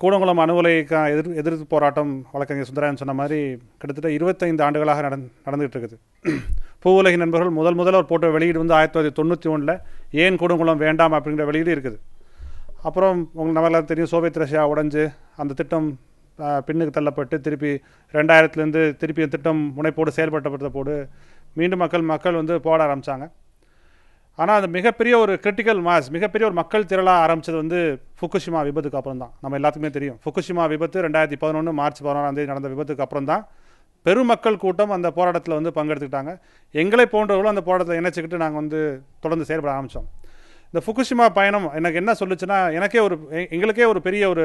கூடங்குளம் அணுவலைக்கு எதிர் எதிர்ப்பு போராட்டம் வழக்கறிஞர் சுந்தராயன் சொன்ன மாதிரி கிட்டத்தட்ட இருபத்தைந்து ஆண்டுகளாக நடந் நடந்துகிட்டு இருக்குது பூவுலகின் நண்பர்கள் முதல் முதல் ஒரு போட்ட வெளியீடு வந்து ஆயிரத்தி தொள்ளாயிரத்தி தொண்ணூற்றி ஒன்றில் ஏன் கூடங்குளம் வேண்டாம் அப்படிங்கிற வெளியீடு இருக்குது அப்புறம் உங்களுக்கு எல்லாம் தெரியும் சோவியத் ரஷ்யா உடஞ்சு அந்த திட்டம் பின்னுக்கு தள்ளப்பட்டு திருப்பி ரெண்டாயிரத்துலேருந்து திருப்பி திட்டம் முனைப்போடு செயல்பட்டப்படுத்த போடு மீண்டும் மக்கள் மக்கள் வந்து போட ஆரம்பித்தாங்க ஆனால் அது மிகப்பெரிய ஒரு கிரிட்டிக்கல் மாஸ் மிகப்பெரிய ஒரு மக்கள் திரளாக ஆரம்பித்தது வந்து ஃபுக்குஷிமா விபத்துக்கு அப்புறம் தான் நம்ம எல்லாத்துக்குமே தெரியும் ஃபுக்குஷிமா விபத்து ரெண்டாயிரத்தி பதினொன்று மார்ச் பதினொன்றாம் தேதி நடந்த விபத்துக்கு அப்புறம் தான் பெருமக்கள் கூட்டம் அந்த போராட்டத்தில் வந்து பங்கெடுத்துக்கிட்டாங்க எங்களை போன்றவர்களும் அந்த போராட்டத்தை இணைச்சிக்கிட்டு நாங்கள் வந்து தொடர்ந்து செயல்பட ஆரம்பித்தோம் இந்த ஃபுக்குஷிமா பயணம் எனக்கு என்ன சொல்லுச்சுன்னா எனக்கே ஒரு எங்களுக்கே ஒரு பெரிய ஒரு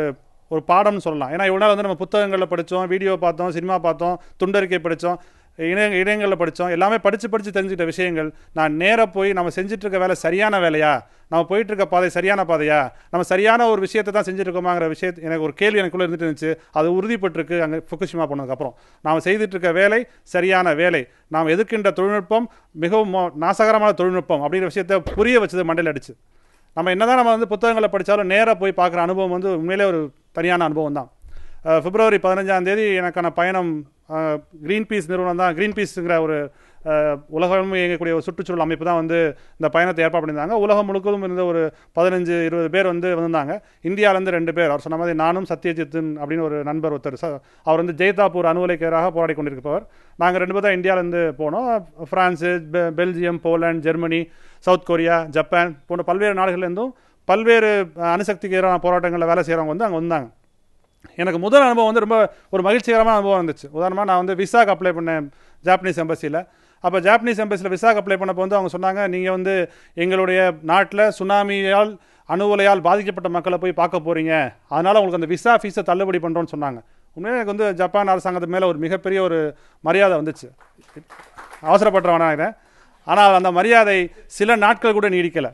ஒரு பாடம்னு சொல்லலாம் ஏன்னா இவ்வளோ நாள் வந்து நம்ம புத்தகங்களில் படித்தோம் வீடியோ பார்த்தோம் சினிமா பார்த்தோம் துண்டறிக்கை படித்தோம் இணைய இணையங்களில் படித்தோம் எல்லாமே படித்து படித்து தெரிஞ்சுக்கிட்ட விஷயங்கள் நான் நேராக போய் நம்ம செஞ்சிட்ருக்க வேலை சரியான வேலையா நம்ம போயிட்டுருக்க பாதை சரியான பாதையா நம்ம சரியான ஒரு விஷயத்தை தான் செஞ்சுருக்கோமாங்கிற விஷயத்து எனக்கு ஒரு கேள்வி எனக்குள்ளே இருந்துட்டு இருந்துச்சு அது உறுதிப்பட்டுருக்கு அங்கே ஃபுக்குஷிமா போனதுக்கப்புறம் நாம் செய்துட்டுருக்க வேலை சரியான வேலை நாம் எதிர்க்கின்ற தொழில்நுட்பம் மிகவும் மோ நாசகரமான தொழில்நுட்பம் அப்படிங்கிற விஷயத்தை புரிய வச்சது மண்டையில் அடிச்சு நம்ம என்ன தான் நம்ம வந்து புத்தகங்களை படித்தாலும் நேராக போய் பார்க்குற அனுபவம் வந்து உண்மையிலே ஒரு தனியான அனுபவம் தான் பிப்ரவரி பதினஞ்சாம் தேதி எனக்கான பயணம் க்ரீன் பீஸ் நிறுவனம் தான் க்ரீன் பீஸுங்கிற ஒரு உலகமும் இயங்கக்கூடிய ஒரு சுற்றுச்சூழல் அமைப்பு தான் வந்து இந்த பயணத்தை ஏற்பாடு பண்ணியிருந்தாங்க உலகம் முழுக்கவும் இருந்த ஒரு பதினஞ்சு இருபது பேர் வந்து வந்திருந்தாங்க இந்தியாவிலேருந்து ரெண்டு பேர் அவர் சொன்ன மாதிரி நானும் சத்யஜித்தன் அப்படின்னு ஒரு நண்பர் ஒருத்தர் அவர் வந்து ஜெய்தாப்பூர் அணுவலைக்கராக போராடி கொண்டிருப்பவர் நாங்கள் ரெண்டு பேர் தான் இந்தியாவிலேருந்து போனோம் France Belgium Poland Germany South Korea Japan போன்ற பல்வேறு நாடுகள்லேருந்தும் பல்வேறு அணுசக்திக்கு எதிரான போராட்டங்களில் வேலை செய்கிறவங்க வந்து அங்கே வந்தாங்க எனக்கு முதல் அனுபவம் வந்து ரொம்ப ஒரு மகிழ்ச்சிகரமான அனுபவம் இருந்துச்சு உதாரணமாக நான் வந்து விசாக்கு அப்ளை பண்ணேன் ஜாப்பனீஸ் எம்பசியில் அப்போ ஜாப்பனீஸ் எம்பசியில் விசாக்கு அப்ளை பண்ணப்போ வந்து அவங்க சொன்னாங்க நீங்கள் வந்து எங்களுடைய நாட்டில் சுனாமியால் அணுவலையால் பாதிக்கப்பட்ட மக்களை போய் பார்க்க போகிறீங்க அதனால் உங்களுக்கு அந்த விசா ஃபீஸை தள்ளுபடி பண்ணுறோன்னு சொன்னாங்க உண்மையாக எனக்கு வந்து ஜப்பான் அரசாங்கத்து மேலே ஒரு மிகப்பெரிய ஒரு மரியாதை வந்துச்சு அவசரப்படுறவனா இதை ஆனால் அந்த மரியாதை சில நாட்கள் கூட நீடிக்கலை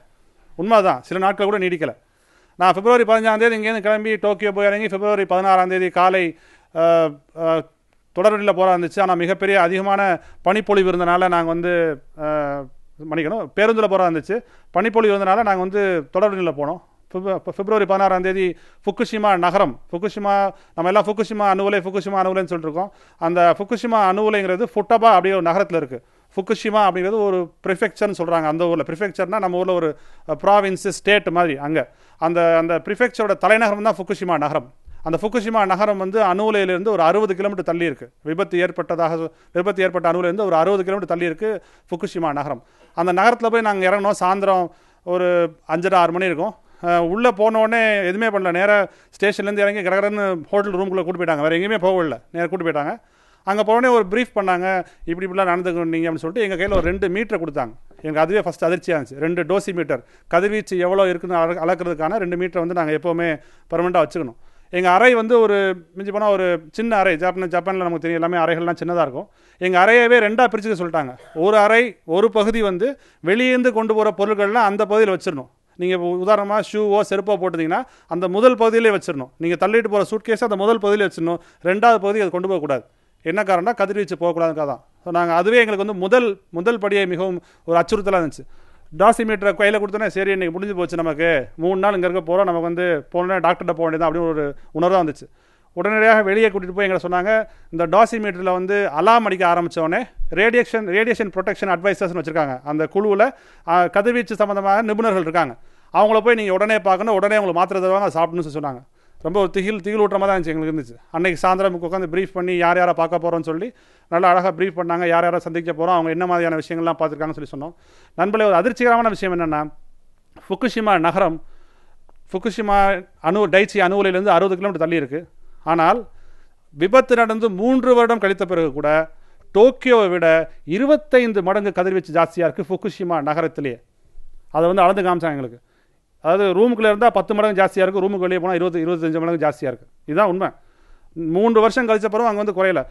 உண்மைதான் சில நாட்கள் கூட நீடிக்கலை நான் பிப்ரவரி பதினஞ்சாந்தேதி இங்கேருந்து கிளம்பி டோக்கியோ போய் இறங்கி பிப்ரவரி பதினாறாந்தேதி காலை தொடர்வெளியில் போகிறா இருந்துச்சு ஆனால் மிகப்பெரிய அதிகமான பனிப்பொழிவு இருந்தனால நாங்கள் வந்து மன்னிக்கணும் பேருந்தில் போகிறா இருந்துச்சு பனிப்பொழிவு இருந்தனால நாங்கள் வந்து தொடர்வெளியில் போனோம் பிப்ரவரி பதினாறாம் தேதி ஃபுக்குஷிமா நகரம் ஃபுக்குஷிமா நம்ம எல்லாம் ஃபுக்குஷிமா அணுவலை ஃபுக்குஷிமா அணுவலைன்னு சொல்லிட்டுருக்கோம் அந்த ஃபுக்குஷிமா அணுவலைங்கிறது ஃபுட்டபா ஒரு நகரத்தில் இருக்குது ஃபுக்குஷிமா அப்படிங்கிறது ஒரு ப்ரிஃபெக்சர்னு சொல்கிறாங்க அந்த ஊரில் ப்ரிஃபெக்சர்னால் நம்ம ஊரில் ஒரு ப்ராவின்ஸு ஸ்டேட் மாதிரி அங்கே அந்த அந்த ப்ரிஃபெக்சரோட தலைநகரம் தான் ஃபுக்குஷிமா நகரம் அந்த ஃபுக்குஷிமா நகரம் வந்து அணுலையிலேருந்து ஒரு அறுபது கிலோமீட்டர் தள்ளி இருக்குது விபத்து ஏற்பட்டதாக விபத்து ஏற்பட்ட அணுலேருந்து ஒரு அறுபது கிலோமீட்டர் தள்ளி இருக்குது ஃபுக்குஷிமா நகரம் அந்த நகரத்தில் போய் நாங்கள் இறங்கினோம் சாயந்தரம் ஒரு அஞ்சரை ஆறு மணி இருக்கும் உள்ளே போனோடனே எதுவுமே பண்ணல நேராக ஸ்டேஷன்லேருந்து இறங்கி கிரகரன்னு ஹோட்டல் ரூம்குள்ளே கூட்டு போயிட்டாங்க வேறு எங்கேயுமே போகல நேராக கூட்டு போயிட்டாங்க அங்கே போனோடனே ஒரு ப்ரீஃப் பண்ணாங்க இப்படி இப்படிலாம் நடந்துக்கணும் நீங்கள் அப்படின்னு சொல்லிட்டு எங்கள் கையில் ஒரு ரெண்டு மீட்டரை கொடுத்தாங்க எனக்கு அதுவே ஃபஸ்ட் அதிர்ச்சியாக இருந்துச்சு ரெண்டு டோசி மீட்டர் கதிர்வீச்சு எவ்வளோ இருக்குன்னு அள அளக்கிறதுக்கான ரெண்டு மீட்டரை வந்து நாங்கள் எப்போவுமே பர்மனெண்ட்டாக வச்சுக்கணும் எங்கள் அறை வந்து ஒரு மிஞ்சி போனால் ஒரு சின்ன அறை ஜப்பான் ஜப்பானில் நமக்கு தெரியும் எல்லாமே அறைகள்லாம் சின்னதாக இருக்கும் எங்கள் அறையவே ரெண்டாக பிரிச்சுக்க சொல்லிட்டாங்க ஒரு அறை ஒரு பகுதி வந்து வெளியேந்து கொண்டு போகிற பொருட்கள்லாம் அந்த பகுதியில் வச்சிடணும் நீங்கள் இப்போ உதாரணமாக ஷூவோ செருப்போ போட்டிங்கன்னா அந்த முதல் பகுதியிலே வச்சிடணும் நீங்கள் தள்ளிட்டு போகிற சூட்கேஸை அந்த முதல் பகுதியில் வச்சிடணும் ரெண்டாவது பகுதி அதை கொண்டு போகக்கூடாது என்ன காரணம்னா கதிர்வீச்சு போகக்கூடாதுக்காக தான் ஸோ நாங்கள் அதுவே எங்களுக்கு வந்து முதல் முதல் படியை மிகவும் ஒரு அச்சுறுத்தலாக இருந்துச்சு டாசிமீட்டரை கையில் கொடுத்தோன்னே சரி இன்றைக்கி முடிஞ்சு போச்சு நமக்கு மூணு நாள் இங்கே இருக்க போகிறோம் நமக்கு வந்து போனோடனே டாக்டர்கிட்ட போக வேண்டியதான் அப்படின்னு ஒரு உணர்வாக வந்துச்சு உடனடியாக வெளியே கூட்டிகிட்டு போய் எங்களை சொன்னாங்க இந்த டாசிமீட்டரில் வந்து அலாம் அடிக்க ஆரம்பித்தோடனே ரேடியேஷன் ரேடியேஷன் ப்ரொடெக்ஷன் அட்வைசர்ஸ்னு வச்சுருக்காங்க அந்த குழுவில் கதிர்வீச்சு சம்மந்தமாக நிபுணர்கள் இருக்காங்க அவங்கள போய் நீங்கள் உடனே பார்க்கணும் உடனே உங்களுக்கு மாத்திரை தருவாங்க சாப்பிடணும்னு சொன்னாங்க ரொம்ப ஒரு திகில் மாதிரி தான் இருந்துச்சு எங்களுக்கு இருந்துச்சு அன்றைக்கி சாயந்தரம் உட்காந்து ப்ரீஃப் பண்ணி யார் யாரை பார்க்க போகிறோன்னு சொல்லி நல்லா அழகாக ப்ரீஃப் பண்ணாங்க யார் யாரை சந்திக்க போகிறோம் அவங்க என்ன மாதிரியான விஷயங்கள்லாம் பார்த்துருக்காங்கன்னு சொல்லி சொன்னோம் நண்பர்களே ஒரு அதிர்ச்சிகரமான விஷயம் என்னென்னா ஃபுக்குஷிமா நகரம் ஃபுக்குஷிமா அணு டைச்சி அணுவிலேருந்து அறுபது கிலோமீட்டர் தள்ளி இருக்குது ஆனால் விபத்து நடந்து மூன்று வருடம் கழித்த பிறகு கூட டோக்கியோவை விட இருபத்தைந்து மடங்கு கதிர்வீச்சு ஜாஸ்தியாக இருக்குது ஃபுக்குஷிமா நகரத்திலேயே அதை வந்து அளந்து காமிச்சாங்க எங்களுக்கு அதாவது ரூமுக்குள்ளே இருந்தால் பத்து மடங்கு ஜாஸ்தியாக இருக்கும் ரூமுக்கு வெளியே போனால் இருபது இருபத்தஞ்சு மடங்கு ஜாஸ்தியாக இருக்கும் இதுதான் உண்மை மூன்று வருஷம் கழிச்ச பிறகு அங்கே வந்து குறையல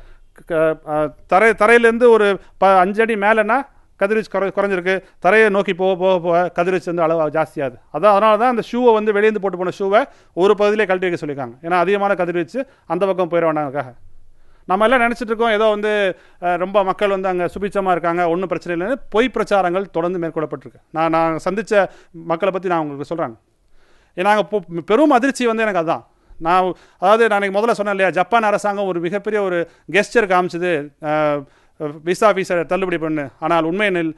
தரை தரையிலேருந்து ஒரு ப அஞ்சு அடி மேலேனா கதிர்வீச்சு குறை குறைஞ்சிருக்கு தரையை நோக்கி போக போக போக கதிர்வீச்சு வந்து அளவு ஜாஸ்தியாகுது அதான் அதனால தான் அந்த ஷூவை வந்து வெளியேந்து போட்டு போன ஷூவை ஒரு பகுதியிலே கழட்டி வைக்க சொல்லியிருக்காங்க ஏன்னா அதிகமான கதிர்வீச்சு அந்த பக்கம் போயிட வேண்டாங்கிறக்காக நம்ம எல்லாம் நினச்சிட்டு இருக்கோம் ஏதோ வந்து ரொம்ப மக்கள் வந்து அங்கே சுபிச்சமாக இருக்காங்க ஒன்றும் பிரச்சனை இல்லைன்னு பொய் பிரச்சாரங்கள் தொடர்ந்து மேற்கொள்ளப்பட்டிருக்கு நான் நான் சந்தித்த மக்களை பற்றி நான் உங்களுக்கு சொல்கிறேன் அங்கே பெரும் அதிர்ச்சி வந்து எனக்கு அதுதான் நான் அதாவது நான் முதல்ல சொன்னேன் இல்லையா ஜப்பான் அரசாங்கம் ஒரு மிகப்பெரிய ஒரு கெஸ்டர் காமிச்சது விசா விசா தள்ளுபடி பண்ணு ஆனால் உண்மையினில்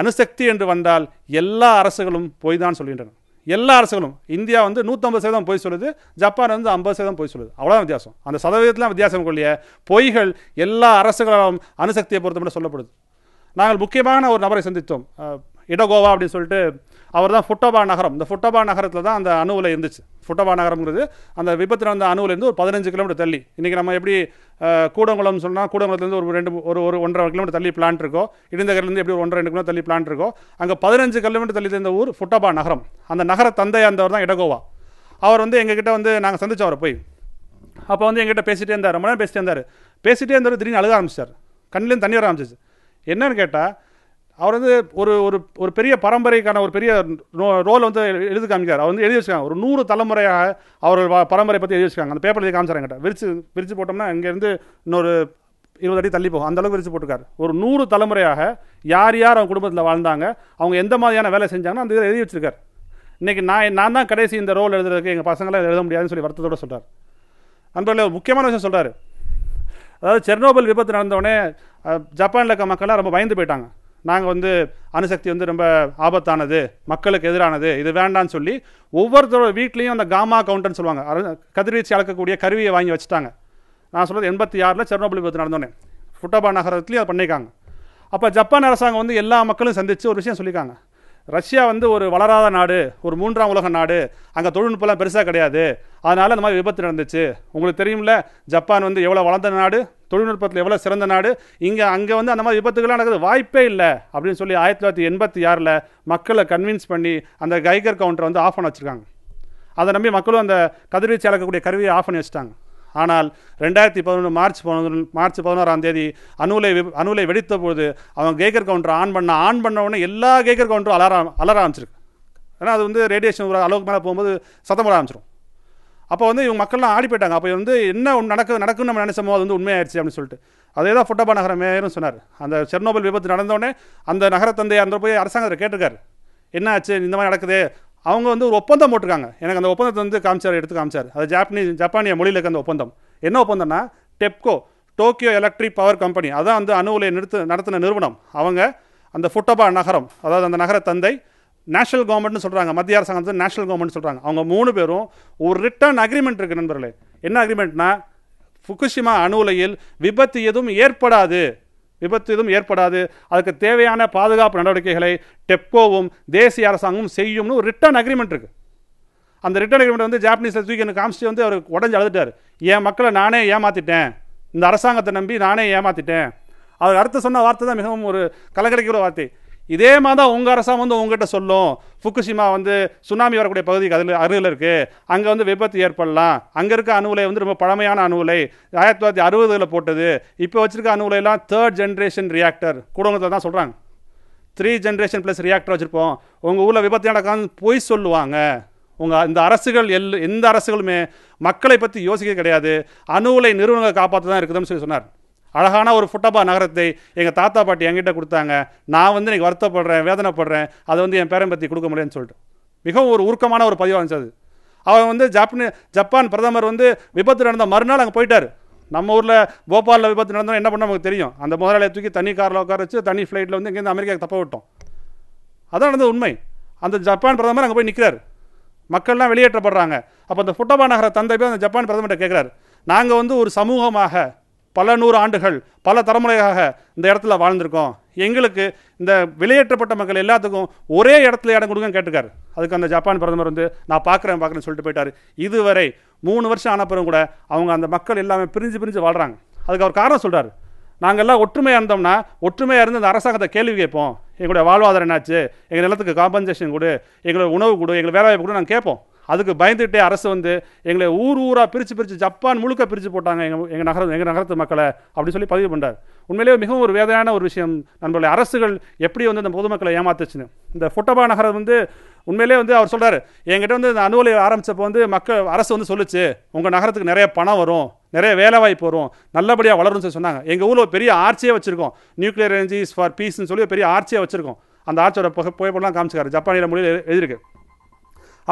அணுசக்தி என்று வந்தால் எல்லா அரசுகளும் போய் தான் சொல்கின்றன எல்லா அரசுகளும் இந்தியா வந்து நூற்றம்பது சதவீதம் பொய் சொல்லுது ஜப்பான் வந்து ஐம்பது சதவீதம் பொய் சொல்லுது அவ்வளோதான் வித்தியாசம் அந்த சதவீதத்தில் வித்தியாசம் கொள்ளிய பொய்கள் எல்லா அரசுகளாலும் அணுசக்தியை பொறுத்தமட்டும் சொல்லப்படுது நாங்கள் முக்கியமான ஒரு நபரை சந்தித்தோம் இடகோவா அப்படின்னு சொல்லிட்டு அவர் தான் ஃபுட்டோபா நகரம் இந்த ஃபுட்டோபா நகரத்தில் தான் அந்த அணுவில் இருந்துச்சு ஃபுட்டோபா நகரம்ங்கிறது அந்த விபத்தில் அந்த அணுவிலேருந்து ஒரு பதினஞ்சு கிலோமீட்டர் தள்ளி இன்றைக்கி நம்ம எப்படி கூடங்குளம் சொன்னால் கூடங்குளத்துலேருந்து ஒரு ரெண்டு ஒரு ஒரு ஒன்றரை கிலோமீட்டர் தள்ளி பிளான்ட் இருக்கோ இடிந்தகர்லேருந்து எப்படி ஒரு ஒன்றரை ரெண்டு கிலோமீட்டர் தள்ளி பிளான்ட் இருக்கோ அங்கே பதினஞ்சு கிலோமீட்டர் தள்ளி இருந்த ஊர் ஃபுட்டோபா நகரம் அந்த நகர தந்தை அந்தவர் தான் இடகோவா அவர் வந்து எங்ககிட்ட வந்து நாங்கள் சந்திச்சோம் அவரை போய் அப்போ வந்து எங்கிட்ட பேசிகிட்டே இருந்தார் ரொம்ப நேரம் பேசிகிட்டே இருந்தார் பேசிகிட்டே இருந்தார் திடீர்னு அழுக ஆரம்பிச்சார் கண்ணிலேருந்து தண்ணி வர ஆரம்பிச்சிச்சு என்னன்னு கேட்டால் அவர் வந்து ஒரு ஒரு ஒரு பெரிய பரம்பரைக்கான ஒரு பெரிய ரோல் வந்து எழுதி காமிக்கார் அவர் வந்து எழுதி வச்சுக்காங்க ஒரு நூறு தலைமுறையாக அவர்கள் பரம்பரை பற்றி எழுதி வச்சுக்காங்க அந்த பேப்பர் எழுதி காமிச்சார் எங்கிட்ட விரிச்சு விரிச்சு போட்டோம்னா இங்கேருந்து இன்னொரு இருபது அடி தள்ளி போகும் அந்தளவுக்கு விரிச்சு போட்டுருக்கார் ஒரு நூறு தலைமுறையாக யார் யார் அவங்க குடும்பத்தில் வாழ்ந்தாங்க அவங்க எந்த மாதிரியான வேலை செஞ்சாங்கன்னா அந்த இதை எழுதி வச்சிருக்காரு இன்றைக்கி நான் நான் தான் கடைசி இந்த ரோல் எழுதுறதுக்கு எங்கள் பசங்களாம் எழுத முடியாதுன்னு சொல்லி வருத்தத்தோடு சொல்கிறார் அன்பர்களை ஒரு முக்கியமான விஷயம் சொல்கிறார் அதாவது செர்னோபல் விபத்து நடந்தோடனே ஜப்பானில் இருக்க மக்கள்லாம் ரொம்ப பயந்து போயிட்டாங்க நாங்கள் வந்து அணுசக்தி வந்து ரொம்ப ஆபத்தானது மக்களுக்கு எதிரானது இது வேண்டான்னு சொல்லி ஒவ்வொருத்தரோட வீட்லேயும் அந்த காமா கவுண்டர்னு சொல்லுவாங்க கதிர்வீச்சு அளக்கக்கூடிய கருவியை வாங்கி வச்சுட்டாங்க நான் சொல்கிறது எண்பத்தி ஆறில் செர்னோபிள் விபத்து நடந்தோன்னே ஃபுட்டபா நகரத்துலேயும் அதை பண்ணியிருக்காங்க அப்போ ஜப்பான் அரசாங்கம் வந்து எல்லா மக்களும் சந்தித்து ஒரு விஷயம் சொல்லியிருக்காங்க ரஷ்யா வந்து ஒரு வளராத நாடு ஒரு மூன்றாம் உலக நாடு அங்கே தொழில்நுட்பம்லாம் பெருசாக கிடையாது அதனால் அந்த மாதிரி விபத்து நடந்துச்சு உங்களுக்கு தெரியும்ல ஜப்பான் வந்து எவ்வளோ வளர்ந்த நாடு தொழில்நுட்பத்தில் எவ்வளோ சிறந்த நாடு இங்கே அங்கே வந்து அந்த மாதிரி விபத்துக்கெல்லாம் நடக்குது வாய்ப்பே இல்லை அப்படின்னு சொல்லி ஆயிரத்தி தொள்ளாயிரத்தி எண்பத்தி ஆறில் மக்களை கன்வின்ஸ் பண்ணி அந்த கைகர் கவுண்டரை வந்து ஆஃப் பண்ண வச்சுருக்காங்க அதை நம்பி மக்களும் அந்த கதிர்வீச்சு அளக்கக்கூடிய கருவியை ஆஃப் பண்ணி வச்சுட்டாங்க ஆனால் ரெண்டாயிரத்தி பதினொன்று மார்ச் பதினொன்று மார்ச் பதினோராம் தேதி அணுலை அணுலை வெடித்த பொழுது அவங்க கேக்கர் கவுண்டர் ஆன் பண்ண ஆன் பண்ண உடனே எல்லா கேக்கர் கவுண்டரும் அலர அலர ஆரம்பிச்சிருக்கு ஏன்னா அது வந்து ரேடியேஷன் ஒரு அளவுக்கு மேலே போகும்போது சத்தம் வர ஆரம்பிச்சிடும் அப்போ வந்து இவங்க மக்கள்லாம் ஆடி போயிட்டாங்க அப்போ வந்து என்ன நடக்குது நடக்குன்னு நம்ம நினைச்சமோ அது வந்து உண்மையாயிருச்சு அப்படின்னு சொல்லிட்டு அதே தான் ஃபுட்டபா நகர மேயரும் சொன்னார் அந்த செர்னோபல் விபத்து நடந்தோடனே அந்த நகரத்தந்தை அந்த போய் அரசாங்கத்தை கேட்டிருக்காரு என்ன ஆச்சு இந்த மாதிரி நடக்குது அவங்க வந்து ஒரு ஒப்பந்தம் போட்டிருக்காங்க எனக்கு அந்த ஒப்பந்தத்தை வந்து காமிச்சார் எடுத்து காமிச்சார் அது ஜாப்பனீஸ் ஜப்பானிய மொழியில் இருக்க அந்த ஒப்பந்தம் என்ன ஒப்பந்தம்னா TEPCO Tokyo Electric Power Company அதான் வந்து அணு உலையை நிறுத்து நடத்தின நிறுவனம் அவங்க அந்த ஃபுட்டபா நகரம் அதாவது அந்த நகர தந்தை நேஷனல் கவர்மெண்ட்னு சொல்கிறாங்க மத்திய அரசாங்கம் நேஷனல் கவர்மெண்ட் சொல்கிறாங்க அவங்க மூணு பேரும் ஒரு ரிட்டர்ன் அக்ரிமெண்ட் இருக்குது நண்பர்களே என்ன அக்ரிமெண்ட்னா ஃபுகுஷிமா அணுலையில் விபத்து எதுவும் ஏற்படாது விபத்து எதுவும் ஏற்படாது அதுக்கு தேவையான பாதுகாப்பு நடவடிக்கைகளை டெப்கோவும் தேசிய அரசாங்கமும் செய்யும்னு ஒரு ரிட்டர்ன் அக்ரிமெண்ட் இருக்குது அந்த ரிட்டர்ன் அக்ரிமெண்ட் வந்து ஜாப்பனீஸில் தூக்கி எனக்கு காமிச்சு வந்து அவர் உடஞ்சி அழுதுட்டார் என் மக்களை நானே ஏமாற்றிட்டேன் இந்த அரசாங்கத்தை நம்பி நானே ஏமாற்றிட்டேன் அவர் அடுத்து சொன்ன வார்த்தை தான் மிகவும் ஒரு கலகரிக்கிற வார்த்தை இதே மாதிரி தான் உங்கள் அரசாங்கம் வந்து உங்ககிட்ட சொல்லும் ஃபுக்குசிமா வந்து சுனாமி வரக்கூடிய பகுதிக்கு அதில் அருகில் இருக்குது அங்கே வந்து விபத்து ஏற்படலாம் அங்கே இருக்க அணு உலை வந்து ரொம்ப பழமையான அணு உலை ஆயிரத்தி தொள்ளாயிரத்தி அறுபதுகளில் போட்டது இப்போ வச்சுருக்க அணு உலையெல்லாம் தேர்ட் ஜென்ரேஷன் ரியாக்டர் குடும்பத்தில் தான் சொல்கிறாங்க த்ரீ ஜென்ரேஷன் ப்ளஸ் ரியாக்டர் வச்சுருப்போம் உங்கள் ஊரில் விபத்து நடக்காது போய் சொல்லுவாங்க உங்கள் இந்த அரசுகள் எல் எந்த அரசுகளுமே மக்களை பற்றி யோசிக்க கிடையாது அணு உலை நிறுவனங்களை காப்பாற்ற தான் இருக்குதுன்னு சொல்லி சொன்னார் அழகான ஒரு ஃபுட்டபா நகரத்தை எங்கள் தாத்தா பாட்டி என்கிட்ட கொடுத்தாங்க நான் வந்து இன்றைக்கி வருத்தப்படுறேன் வேதனைப்படுறேன் அதை வந்து என் பேரம்பத்தி கொடுக்க முடியலன்னு சொல்லிட்டு மிகவும் ஒரு உருக்கமான ஒரு பதிவாக இருந்துச்சு அது அவன் வந்து ஜப்பானி ஜப்பான் பிரதமர் வந்து விபத்து நடந்த மறுநாள் அங்கே போயிட்டார் நம்ம ஊரில் போபாலில் விபத்து நடந்தால் என்ன பண்ண நமக்கு தெரியும் அந்த முதலாளியை தூக்கி தனி காரில் உட்கார வச்சு தனி ஃப்ளைட்டில் வந்து இங்கேருந்து அமெரிக்காவுக்கு தப்ப விட்டோம் அதான் நடந்தது உண்மை அந்த ஜப்பான் பிரதமர் அங்கே போய் நிற்கிறார் மக்கள்லாம் வெளியேற்றப்படுறாங்க அப்போ அந்த ஃபுட்டபா நகர தந்தை போய் அந்த ஜப்பான் பிரதமர்கிட்ட கேட்குறாரு நாங்கள் வந்து ஒரு சமூகமாக பல நூறு ஆண்டுகள் பல தலைமுறையாக இந்த இடத்துல வாழ்ந்திருக்கோம் எங்களுக்கு இந்த வெளியேற்றப்பட்ட மக்கள் எல்லாத்துக்கும் ஒரே இடத்துல இடம் கொடுங்கன்னு கேட்டுக்கார் அதுக்கு அந்த ஜப்பான் பிரதமர் வந்து நான் பார்க்குறேன் பார்க்குறேன்னு சொல்லிட்டு போயிட்டார் இதுவரை மூணு வருஷம் ஆனப்புறம் கூட அவங்க அந்த மக்கள் எல்லாமே பிரிஞ்சு பிரிஞ்சு வாழ்கிறாங்க அதுக்கு அவர் காரணம் சொல்கிறார் நாங்கள்லாம் ஒற்றுமையாக இருந்தோம்னா ஒற்றுமையாக இருந்து அந்த அரசாங்கத்தை கேள்வி கேட்போம் எங்களுடைய வாழ்வாதாரம் என்னாச்சு எங்கள் நிலத்துக்கு காம்பன்சேஷன் கொடு எங்களோட உணவு கொடு எங்களை வேலை வாய்ப்பு கொடு நாங்கள் கேட்போம் அதுக்கு பயந்துகிட்டே அரசு வந்து எங்களை ஊர் ஊராக பிரித்து பிரித்து ஜப்பான் முழுக்க பிரித்து போட்டாங்க எங்கள் எங்கள் நகரம் எங்கள் நகரத்து மக்களை அப்படின்னு சொல்லி பதிவு பண்ணார் உண்மையிலேயே மிகவும் ஒரு வேதனையான ஒரு விஷயம் நண்பர்களை அரசுகள் எப்படி வந்து அந்த பொதுமக்களை ஏமாத்துச்சுன்னு இந்த ஃபுட்டபா நகரம் வந்து உண்மையிலே வந்து அவர் சொல்கிறார் என்கிட்ட வந்து இந்த அனுவலை ஆரம்பித்தப்போ வந்து மக்கள் அரசு வந்து சொல்லிச்சு உங்கள் நகரத்துக்கு நிறைய பணம் வரும் நிறைய வேலைவாய்ப்பு வரும் நல்லபடியாக வளரும்னு சொல்லி சொன்னாங்க எங்கள் ஊரில் பெரிய ஆர்ச்சியே வச்சுருக்கோம் நியூக்ளியர் எனர்ஜிஸ் ஃபார் பீஸ்ன்னு சொல்லி பெரிய ஆர்ச்சியை வச்சுருக்கோம் அந்த ஆட்சியோட புகைப்படலாம் காமிச்சிக்காரு ஜப்பானியில் மொழியில் எழுதியிருக்கு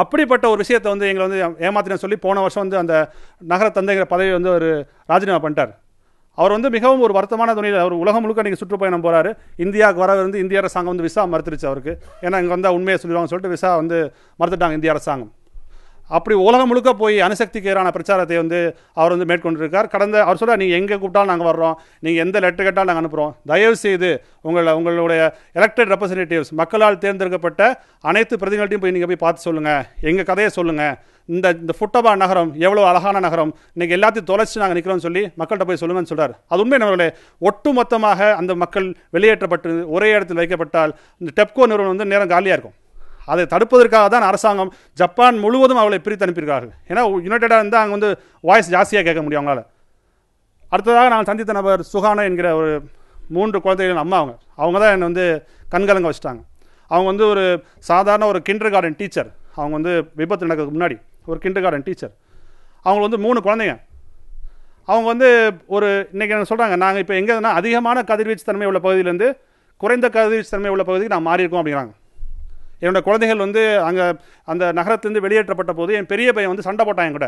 அப்படிப்பட்ட ஒரு விஷயத்தை வந்து எங்களை வந்து ஏமாத்தின சொல்லி போன வருஷம் வந்து அந்த நகர தந்தைங்கிற பதவி வந்து ஒரு ராஜினாமா பண்ணிட்டார் அவர் வந்து மிகவும் ஒரு வருத்தமான துணியில் அவர் உலகம் முழுக்க நீங்கள் சுற்றுப்பயணம் போகிறார் இந்தியாவுக்கு வர வந்து இந்திய அரசாங்கம் வந்து விசா மறுத்துருச்சு அவருக்கு ஏன்னா இங்கே வந்தால் உண்மையை சொல்லிடுவாங்க சொல்லிட்டு விசா வந்து மறுத்துட்டாங்க இந்திய அரசாங்கம் அப்படி உலகம் முழுக்க போய் அணுசக்திக்கு எதிரான பிரச்சாரத்தை வந்து அவர் வந்து மேற்கொண்டிருக்கார் கடந்த அவர் சொல்ல நீங்கள் எங்கே கூப்பிட்டாலும் நாங்கள் வர்றோம் நீங்கள் எந்த லெட்டர் கேட்டாலும் நாங்கள் அனுப்புகிறோம் தயவு செய்து உங்களை உங்களுடைய எலெக்டட் ரெப்ரசன்டேட்டிவ்ஸ் மக்களால் தேர்ந்தெடுக்கப்பட்ட அனைத்து பிரதிநிதிகள்ட்டையும் போய் நீங்கள் போய் பார்த்து சொல்லுங்கள் எங்கள் கதையை சொல்லுங்கள் இந்த இந்த ஃபுட்டபா நகரம் எவ்வளோ அழகான நகரம் இன்றைக்கி எல்லாத்தையும் தொலைச்சி நாங்கள் நிற்கிறோம்னு சொல்லி மக்கள்கிட்ட போய் சொல்லுங்கன்னு சொல்கிறார் அது உண்மை நம்மளே ஒட்டுமொத்தமாக அந்த மக்கள் வெளியேற்றப்பட்டு ஒரே இடத்தில் வைக்கப்பட்டால் இந்த டெப்கோ நிறுவனம் வந்து நேரம் காலியாக இருக்கும் அதை தடுப்பதற்காக தான் அரசாங்கம் ஜப்பான் முழுவதும் அவளை பிரித்து அனுப்பியிருக்கார்கள் ஏன்னா யுனைடெடாக இருந்தால் அங்கே வந்து வாய்ஸ் ஜாஸ்தியாக கேட்க முடியும் அவங்களால் அடுத்ததாக நான் சந்தித்த நபர் சுகானா என்கிற ஒரு மூன்று குழந்தைகளின் அம்மா அவங்க அவங்க தான் என்னை வந்து கண்கலங்க வச்சுட்டாங்க அவங்க வந்து ஒரு சாதாரண ஒரு கிண்டர் கார்டன் டீச்சர் அவங்க வந்து விபத்து நடக்கிறதுக்கு முன்னாடி ஒரு கிண்டர் கார்டன் டீச்சர் அவங்க வந்து மூணு குழந்தைங்க அவங்க வந்து ஒரு இன்றைக்கி என்ன சொல்கிறாங்க நாங்கள் இப்போ எங்கேனா அதிகமான கதிர்வீச்சு தன்மை உள்ள பகுதியிலேருந்து குறைந்த கதிர்வீச்சு தன்மை உள்ள பகுதிக்கு நான் மாறி இருக்கோம் அப்படிங்கிறாங்க என்னோடய குழந்தைகள் வந்து அங்கே அந்த நகரத்துலேருந்து வெளியேற்றப்பட்ட போது என் பெரிய பையன் வந்து சண்டை போட்டான் என் கூட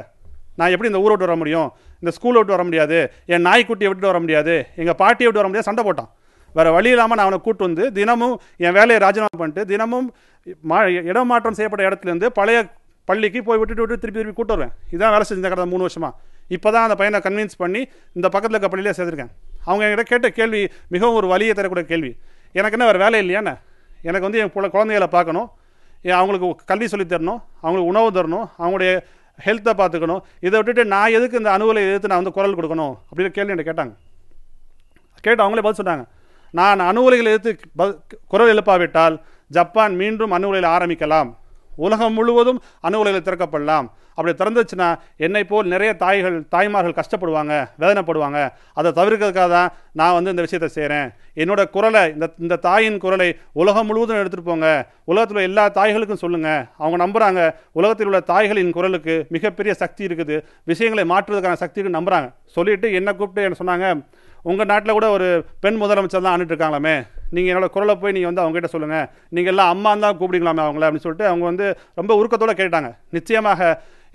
நான் எப்படி இந்த ஊரை விட்டு வர முடியும் இந்த ஸ்கூலை விட்டு வர முடியாது என் நாய்க்குட்டியை விட்டுட்டு வர முடியாது எங்கள் பாட்டியை விட்டு வர முடியாது சண்டை போட்டான் வேறு வழி இல்லாமல் நான் அவனை கூட்டு வந்து தினமும் என் வேலையை ராஜினாமா பண்ணிட்டு தினமும் மா இடம் மாற்றம் செய்யப்பட்ட இடத்துலேருந்து பழைய பள்ளிக்கு போய் விட்டுட்டு விட்டு திருப்பி திருப்பி கூட்டு வருவேன் இதான் வேலை செஞ்ச கடந்த மூணு வருஷமாக இப்போ தான் அந்த பையனை கன்வின்ஸ் பண்ணி இந்த பக்கத்தில் இருக்க பள்ளியிலே சேர்த்துருக்கேன் அவங்க என்கிட்ட கேட்ட கேள்வி மிகவும் ஒரு வழியை தரக்கூடிய கேள்வி எனக்கு என்ன வேறு வேலை இல்லையாண்ணே எனக்கு வந்து என் குழந்தைகளை பார்க்கணும் அவங்களுக்கு கல்வி சொல்லி தரணும் அவங்களுக்கு உணவு தரணும் அவங்களுடைய ஹெல்த்தை பார்த்துக்கணும் இதை விட்டுட்டு நான் எதுக்கு இந்த அணுவலை எதிர்த்து நான் வந்து குரல் கொடுக்கணும் அப்படின்னு கேள்வி என்ன கேட்டாங்க கேட்டு அவங்களே பதில் சொன்னாங்க நான் அணுவலைகளை எதிர்த்து குரல் எழுப்பாவிட்டால் ஜப்பான் மீண்டும் அணுவலையில் ஆரம்பிக்கலாம் உலகம் முழுவதும் அணு உலைகள் திறக்கப்படலாம் அப்படி திறந்துச்சுன்னா என்னை போல் நிறைய தாய்கள் தாய்மார்கள் கஷ்டப்படுவாங்க வேதனைப்படுவாங்க அதை தவிர்க்கிறதுக்காக தான் நான் வந்து இந்த விஷயத்தை செய்கிறேன் என்னோடய குரலை இந்த இந்த தாயின் குரலை உலகம் முழுவதும் எடுத்துகிட்டு போங்க உலகத்தில் உள்ள எல்லா தாய்களுக்கும் சொல்லுங்கள் அவங்க நம்புகிறாங்க உலகத்தில் உள்ள தாய்களின் குரலுக்கு மிகப்பெரிய சக்தி இருக்குது விஷயங்களை மாற்றுவதற்கான சக்திக்கு நம்புகிறாங்க சொல்லிவிட்டு என்னை கூப்பிட்டு என்ன சொன்னாங்க உங்கள் நாட்டில் கூட ஒரு பெண் முதலமைச்சர் தான் ஆண்டுட்டு நீங்கள் என்னோட குரலை போய் நீங்கள் வந்து அவங்ககிட்ட சொல்லுங்கள் நீங்கள் எல்லாம் அம்மா தான் கூப்பிடுங்களாமே அவங்கள அப்படின்னு சொல்லிட்டு அவங்க வந்து ரொம்ப உருக்கத்தோடு கேட்டாங்க நிச்சயமாக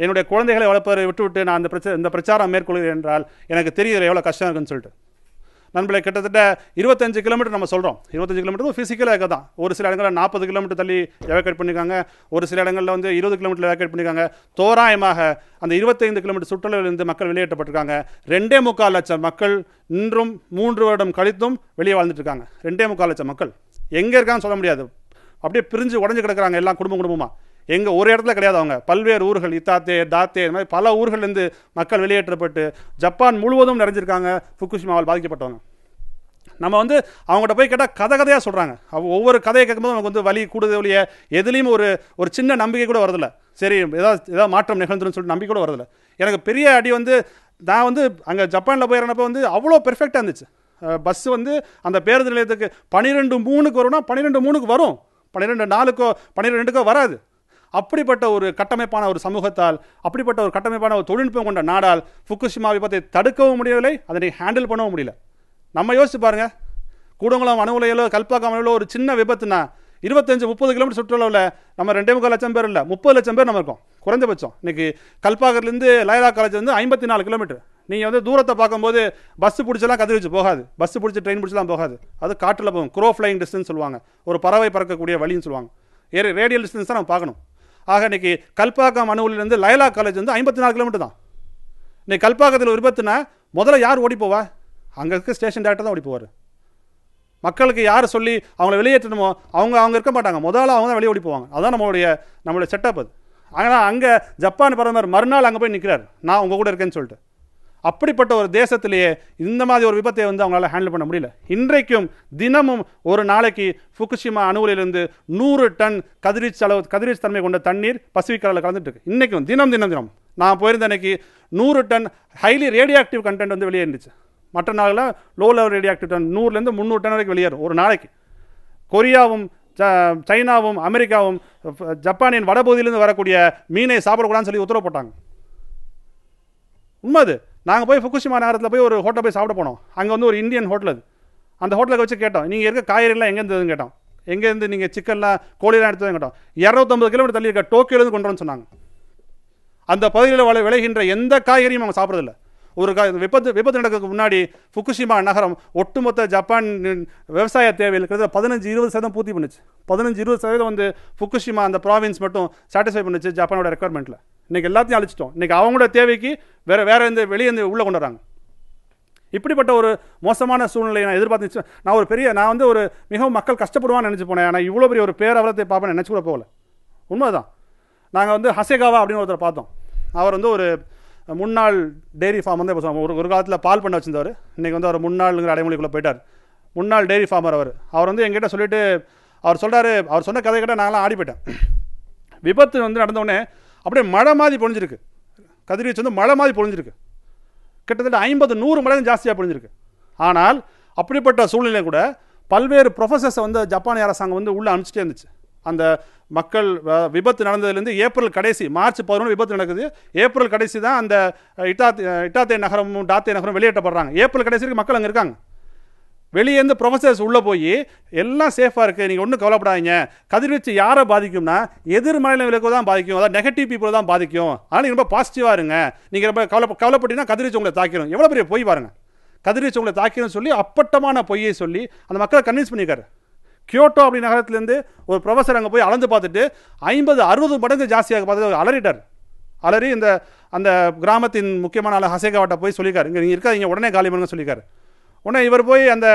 என்னுடைய குழந்தைகளை வளர்ப்பதை விட்டுவிட்டு நான் அந்த பிரச்ச இந்த பிரச்சாரம் மேற்கொள்கிறேன் என்றால் எனக்கு தெரியல எவ்வளோ கஷ்டம் இருக்குன்னு சொல்லிட்டு நண்பர்களை கிட்டத்தட்ட இருபத்தஞ்சு கிலோமீட்டர் நம்ம சொல்கிறோம் இருபத்தஞ்சு கிலோமீட்டர் ஃபிசிக்கலாக இருக்க தான் ஒரு சில இடங்களில் நாற்பது கிலோமீட்டர் தள்ளி எவாக்கேட் பண்ணியிருக்காங்க ஒரு சில இடங்களில் வந்து இருபது கிலோமீட்டர் எவாக்கேட் பண்ணியிருக்காங்க தோராயமாக அந்த இருபத்தைந்து கிலோமீட்டர் சுற்றுலிருந்து மக்கள் வெளியேற்றப்பட்டிருக்காங்க ரெண்டே முக்கால் லட்சம் மக்கள் இன்றும் மூன்று வருடம் கழித்தும் வெளியே வாழ்ந்துட்டு இருக்காங்க ரெண்டே முக்கால் லட்சம் மக்கள் எங்கே இருக்கான்னு சொல்ல முடியாது அப்படியே பிரிஞ்சு உடஞ்சி கிடக்கிறாங்க எல்லாம் குடும்ப குடும்பமாக எங்கே ஒரு இடத்துல கிடையாது அவங்க பல்வேறு ஊர்கள் இத்தாத்தே தாத்தே இந்த மாதிரி பல ஊர்கள்லேருந்து மக்கள் வெளியேற்றப்பட்டு ஜப்பான் முழுவதும் நிறைஞ்சிருக்காங்க ஃபுக்குஷிமாவால் பாதிக்கப்பட்டவங்க நம்ம வந்து அவங்ககிட்ட போய் கேட்டால் கதை கதையாக சொல்கிறாங்க ஒவ்வொரு கதையை கேட்கும்போது நமக்கு வந்து வலி கூடுதல் ஒழிய எதுலேயும் ஒரு ஒரு சின்ன நம்பிக்கை கூட வரதில்லை சரி ஏதாவது ஏதாவது மாற்றம் நிகழ்ந்துடும் சொல்லிட்டு நம்பிக்கை கூட வரதில்ல எனக்கு பெரிய அடி வந்து நான் வந்து அங்கே ஜப்பானில் போயிடறப்ப வந்து அவ்வளோ பெர்ஃபெக்டாக இருந்துச்சு பஸ் வந்து அந்த பேருந்து நிலையத்துக்கு பன்னிரெண்டு மூணுக்கு வரும்னா பன்னிரெண்டு மூணுக்கு வரும் பன்னிரெண்டு நாலுக்கோ பன்னிரெண்டுக்கோ வராது அப்படிப்பட்ட ஒரு கட்டமைப்பான ஒரு சமூகத்தால் அப்படிப்பட்ட ஒரு கட்டமைப்பான ஒரு தொழில்நுட்பம் கொண்ட நாடால் ஃபுக்குஷிமா விபத்தை தடுக்கவும் முடியவில்லை அதனை ஹேண்டில் பண்ணவும் முடியல நம்ம யோசிச்சு பாருங்கள் கூடங்குளம் அணு உலையிலோ கல்பாக்கம் அணுவிலோ ஒரு சின்ன விபத்துனா இருபத்தஞ்சு முப்பது கிலோமீட்டர் சுற்றுலாவில் நம்ம ரெண்டே முக்கால் லட்சம் பேர் இல்லை முப்பது லட்சம் பேர் நம்ம இருக்கும் குறைஞ்சபட்சம் இன்னைக்கு கல்பாக்கர்லேருந்து லயலா காலேஜ் வந்து ஐம்பத்தி நாலு கிலோமீட்டர் நீங்கள் வந்து தூரத்தை பார்க்கும்போது பஸ்ஸு பிடிச்சலாம் கதிர் வச்சு போகாது பஸ்ஸு பிடிச்சி ட்ரெயின் பிடிச்சலாம் போகாது அது காட்டில் போகும் க்ரோ ஃப்ளைங் டிஸ்டன்ஸ் சொல்லுவாங்க ஒரு பறவை பறக்கக்கூடிய வழின்னு சொல்லுவாங்க ஏ ரேடியல் டிஸ்டன்ஸ் தான் நம்ம பார்க்கணும் ஆக இன்றைக்கி கல்பாக்கம் அணுவிலிருந்து லயலா காலேஜ் வந்து ஐம்பத்தி நாலு கிலோமீட்டர் தான் இன்றைக்கி கல்பாக்கத்தில் ஒரு முதல்ல யார் ஓடி போவா அங்கே இருக்க ஸ்டேஷன் டேரக்டர் தான் ஓடி போவார் மக்களுக்கு யார் சொல்லி அவங்கள வெளியேற்றணுமோ அவங்க அவங்க இருக்க மாட்டாங்க முதல்ல அவங்க தான் வெளியே ஓடி போவாங்க அதுதான் நம்மளுடைய நம்மளுடைய செட்டப் அது ஆனால் அங்கே ஜப்பான் பிரதமர் மறுநாள் அங்கே போய் நிற்கிறார் நான் உங்கள் கூட இருக்கேன்னு சொல்லிட்டு அப்படிப்பட்ட ஒரு தேசத்திலேயே இந்த மாதிரி ஒரு விபத்தை வந்து அவங்களால ஹேண்டில் பண்ண முடியல இன்றைக்கும் தினமும் ஒரு நாளைக்கு ஃபுக்குஷிமா அணுவிலிருந்து நூறு டன் கதிரீச் அளவு கதிரீச் தன்மை கொண்ட தண்ணீர் பசிபிக் கடலில் கலந்துட்டு இருக்கு இன்றைக்கும் தினம் தினம் தினம் நான் போயிருந்த அன்னைக்கு நூறு ton highly radioactive content வந்து வெளியே இருந்துச்சு மற்ற நாளில் low level radioactive ton நூறுலேருந்து முந்நூறு டன் வரைக்கும் வெளியேறும் ஒரு நாளைக்கு கொரியாவும் சைனாவும் அமெரிக்காவும் ஜப்பானின் வடபகுதியிலிருந்து வரக்கூடிய மீனை சாப்பிடக்கூடாதுன்னு சொல்லி உத்தரவு போட்டாங்க உண்மை அது நாங்கள் போய் ஃபுக்குஷிமா நகரத்தில் போய் ஒரு ஹோட்டல் போய் சாப்பிட போனோம் அங்கே வந்து ஒரு இந்தியன் ஹோட்டல் அது அந்த ஹோட்டலுக்கு வச்சு கேட்டோம் நீங்கள் இருக்க காய்கறிலாம் எங்கேருந்து கேட்டோம் எங்கேருந்து நீங்கள் சிக்கன்லாம் கோழிலாம் எடுத்து கேட்டோம் இரநூத்தம்பது கிலோமீட்டர் தள்ளி இருக்க டோக்கியோலேருந்து கொண்டு வரணும்னு சொன்னாங்க அந்த பகுதியில் விளைகின்ற எந்த காய்கறியும் அவங்க சாப்பிட்றதில்லை ஒரு க விபத்து விபத்து நடக்கிறதுக்கு முன்னாடி ஃபுக்குஷிமா நகரம் ஒட்டுமொத்த ஜப்பான் விவசாய தேவையில் கிட்டத்தட்ட பதினஞ்சு இருபது சதவீதம் பூர்த்தி பண்ணுச்சு பதினஞ்சு இருபது சதவீதம் வந்து ஃபுக்குஷிமா அந்த ப்ராவின்ஸ் மட்டும் சாட்டிஸ்ஃபை பண்ணுச்சு ஜப்பானோட ரெக்குவயர்மெண்ட்டில் இன்றைக்கி எல்லாத்தையும் அழிச்சிட்டோம் இன்றைக்கி அவங்களோட தேவைக்கு வேறு வேறு இந்த வெளியே இந்த உள்ளே கொண்டு வராங்க இப்படிப்பட்ட ஒரு மோசமான சூழ்நிலையை நான் எதிர்பார்த்து நான் ஒரு பெரிய நான் வந்து ஒரு மிகவும் மக்கள் கஷ்டப்படுவான்னு நினச்சி போனேன் ஆனால் இவ்வளோ பெரிய ஒரு பேரவலத்தை பார்ப்பேன் நினச்சி கூட போகல உண்மைதான் நாங்கள் வந்து ஹசேகாவா அப்படின்னு ஒருத்தர் பார்த்தோம் அவர் வந்து ஒரு முன்னாள் டெய்ரி ஃபார்ம் வந்து இப்போ ஒரு ஒரு காலத்தில் பால் பண்ண வச்சிருந்தவர் இன்றைக்கி வந்து அவர் முன்னாள்ங்கிற அடைமொழிக்குள்ளே போயிட்டார் முன்னாள் டெய்ரி ஃபார்மர் அவர் அவர் வந்து எங்கிட்ட சொல்லிவிட்டு அவர் சொல்கிறாரு அவர் சொன்ன கதை கிட்ட நாங்களாம் ஆடி போயிட்டேன் விபத்து வந்து நடந்தவுடனே அப்படியே மழை மாதிரி பொழிஞ்சிருக்கு கதிர்வீச்சு வந்து மழை மாதிரி பொழிஞ்சிருக்கு கிட்டத்தட்ட ஐம்பது நூறு மடங்கு ஜாஸ்தியாக பொழிஞ்சிருக்கு ஆனால் அப்படிப்பட்ட சூழ்நிலை கூட பல்வேறு ப்ரொஃபஸர்ஸை வந்து ஜப்பானிய அரசாங்கம் வந்து உள்ளே அனுப்பிச்சிட்டே இருந்துச்சு அந்த மக்கள் விபத்து நடந்ததுலேருந்து ஏப்ரல் கடைசி மார்ச் பதினொன்று விபத்து நடக்குது ஏப்ரல் கடைசி தான் அந்த இட்டாத்தே இட்டாத்தே நகரமும் டாத்தே நகரம் வெளியேற்றப்படுறாங்க ஏப்ரல் கடைசிக்கு மக்கள் அங்கே இருக்காங்க வெளியேருந்து ப்ரொஃபஸர்ஸ் உள்ளே போய் எல்லாம் சேஃபாக இருக்குது நீங்கள் ஒன்றும் கவலைப்படாதீங்க கதிர்வீச்சு யாரை பாதிக்கும்னா எதிர் மாநிலங்களுக்கு தான் பாதிக்கும் அதாவது நெகட்டிவ் பீப்புள் தான் பாதிக்கும் அதனால் நீங்கள் ரொம்ப பாசிட்டிவாக இருங்க நீங்கள் ரொம்ப கவலை கவலைப்பட்டீங்கன்னா கதிர்வீச்சு உங்களை தாக்கிடும் எவ்வளோ பெரிய போய் பாருங்கள் கதிர்வீச்சு உங்களை தாக்கிடும் சொல்லி அப்பட்டமான பொய்யை சொல்லி அந்த மக்களை கன்வின்ஸ் பண்ணியிருக்காரு கியோட்டோ அப்படி நகரத்துலேருந்து ஒரு ப்ரொஃபஸர் அங்கே போய் அளந்து பார்த்துட்டு ஐம்பது அறுபது மடங்கு ஜாஸ்தியாக பார்த்து அலறிட்டார் அலறி இந்த அந்த கிராமத்தின் முக்கியமான ஆள் ஹசேகாவட்டை போய் சொல்லியிருக்காரு இங்கே நீங்கள் இங்கே உடனே காலி பண்ணுங்க சொல்லியிருக்காரு உடனே இவர் போய் அந்த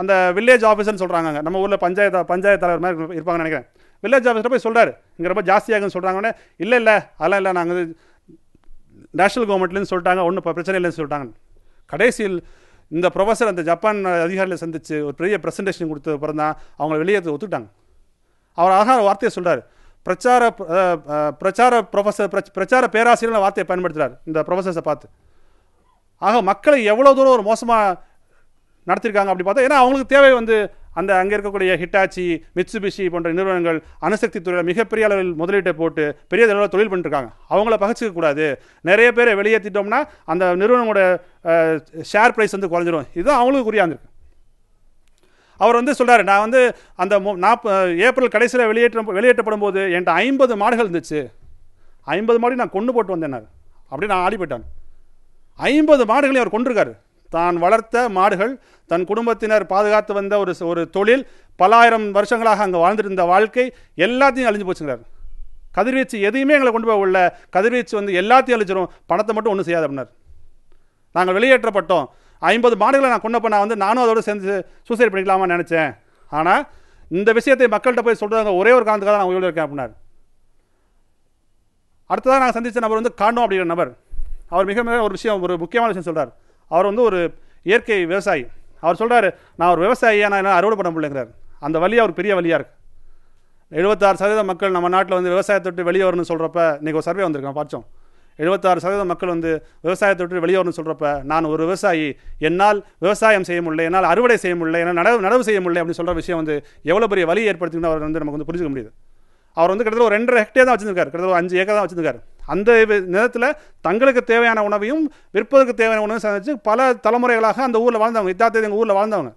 அந்த வில்லேஜ் ஆஃபீஸர்னு சொல்கிறாங்க நம்ம ஊரில் பஞ்சாயத்து பஞ்சாயத்து தலைவர் மாதிரி இருப்பாங்கன்னு நினைக்கிறேன் வில்லேஜ் ஆஃபீஸர் போய் சொல்கிறார் இங்கே ரொம்ப ஜாஸ்தியாகுன்னு சொல்கிறாங்கன்னே இல்லை இல்லை அதெல்லாம் இல்லை நாங்கள் நேஷனல் கவர்மெண்ட்லேருந்து சொல்லிட்டாங்க ஒன்றும் பிரச்சனை இல்லைன்னு சொல்லிட்டாங்க கடைசியில் இந்த ப்ரொஃபஸர் அந்த ஜப்பான் அதிகாரியில் சந்தித்து ஒரு பெரிய ப்ரெசன்டேஷன் கொடுத்தது அப்புறம் தான் அவங்களை வெளியேற்ற ஒத்துட்டாங்க அவர் அழகாக வார்த்தையை சொல்கிறார் பிரச்சார பிரச்சார ப்ரொஃபஸர் பிரச்சார பேராசிரியர்கள் வார்த்தையை பயன்படுத்துகிறார் இந்த ப்ரொஃபஸர்ஸை பார்த்து ஆக மக்களை எவ்வளோ தூரம் ஒரு மோசமாக நடத்திருக்காங்க அப்படி பார்த்தா ஏன்னா அவங்களுக்கு தேவை வந்து அந்த அங்கே இருக்கக்கூடிய ஹிட்டாச்சி மிட்சுபிஷி போன்ற நிறுவனங்கள் அணுசக்தி துறையில் மிகப்பெரிய அளவில் முதலீட்டை போட்டு பெரிய அளவில் தொழில் பண்ணிருக்காங்க அவங்கள கூடாது நிறைய பேரை வெளியேற்றிட்டோம்னா அந்த நிறுவனமோட ஷேர் ப்ரைஸ் வந்து குறைஞ்சிரும் இதுதான் அவங்களுக்கு குறியாந்துருக்கு அவர் வந்து சொல்கிறார் நான் வந்து அந்த நாற்ப ஏப்ரல் கடைசியில் வெளியேற்ற வெளியேற்றப்படும் போது என்கிட்ட ஐம்பது மாடுகள் இருந்துச்சு ஐம்பது மாடி நான் கொண்டு போட்டு வந்தேன் அப்படி நான் ஆடி ஐம்பது மாடுகளையும் அவர் கொண்டிருக்காரு தான் வளர்த்த மாடுகள் தன் குடும்பத்தினர் பாதுகாத்து வந்த ஒரு ஒரு தொழில் பல ஆயிரம் வருஷங்களாக அங்கே வாழ்ந்துருந்த வாழ்க்கை எல்லாத்தையும் அழிஞ்சு போச்சுங்கிறார் கதிர்வீச்சு எதையுமே எங்களை கொண்டு போய் உள்ள கதிர்வீச்சு வந்து எல்லாத்தையும் அழிச்சிடும் பணத்தை மட்டும் ஒன்றும் செய்யாது அப்படின்னார் நாங்கள் வெளியேற்றப்பட்டோம் ஐம்பது மாடுகளை நான் கொண்டப்போ நான் வந்து நானும் அதோடு சேர்ந்து சூசைட் பண்ணிக்கலாமா நினச்சேன் ஆனால் இந்த விஷயத்தை மக்கள்கிட்ட போய் சொல்கிறாங்க ஒரே ஒரு காரணத்துக்காக நான் உயிரோடு இருக்கேன் அப்படின்னார் அடுத்ததாக நாங்கள் சந்தித்த நபர் வந்து காணும் அப்படிங்கிற நபர் அவர் மிக மிக ஒரு விஷயம் ஒரு முக்கியமான விஷயம் சொல்கிறார் அவர் வந்து ஒரு இயற்கை விவசாயி அவர் சொல்கிறாரு நான் ஒரு விவசாயியாக நான் என்ன அறுவடை பண்ண முடியலைங்கிறார் அந்த வழி அவர் பெரிய வழியாக இருக்குது எழுபத்தாறு சதவீத மக்கள் நம்ம நாட்டில் வந்து விவசாயத்தை விட்டு வெளியே வரணும்னு சொல்கிறப்ப இன்றைக்கி ஒரு சர்வே வந்திருக்கேன் பார்த்தோம் எழுபத்தாறு சதவீத மக்கள் வந்து விவசாயத்தை விட்டு வெளியே வரணும்னு சொல்கிறப்ப நான் ஒரு விவசாயி என்னால் விவசாயம் செய்ய முடியல என்னால் அறுவடை செய்ய முடியல என்னால் நடவு நடவு செய்ய முடியல அப்படின்னு சொல்கிற விஷயம் வந்து எவ்வளோ பெரிய வழி ஏற்படுத்திங்கன்னு அவர் வந்து நமக்கு வந்து புரிஞ்சுக்க முடியுது அவர் வந்து கிட்டத்தட்ட ஒரு ரெண்டரை ஹெக்டேர் தான் வச்சுருக்காரு கிட்டத்தட்ட ஒரு அஞ்சு ஏக்கர் தான் வச்சுருக்காரு அந்த நேரத்தில் தங்களுக்கு தேவையான உணவையும் விற்பதற்கு தேவையான உணவையும் சந்திச்சு பல தலைமுறைகளாக அந்த ஊரில் வாழ்ந்தவங்க இத்தாத்தேதி எங்கள் ஊரில் வாழ்ந்தவங்க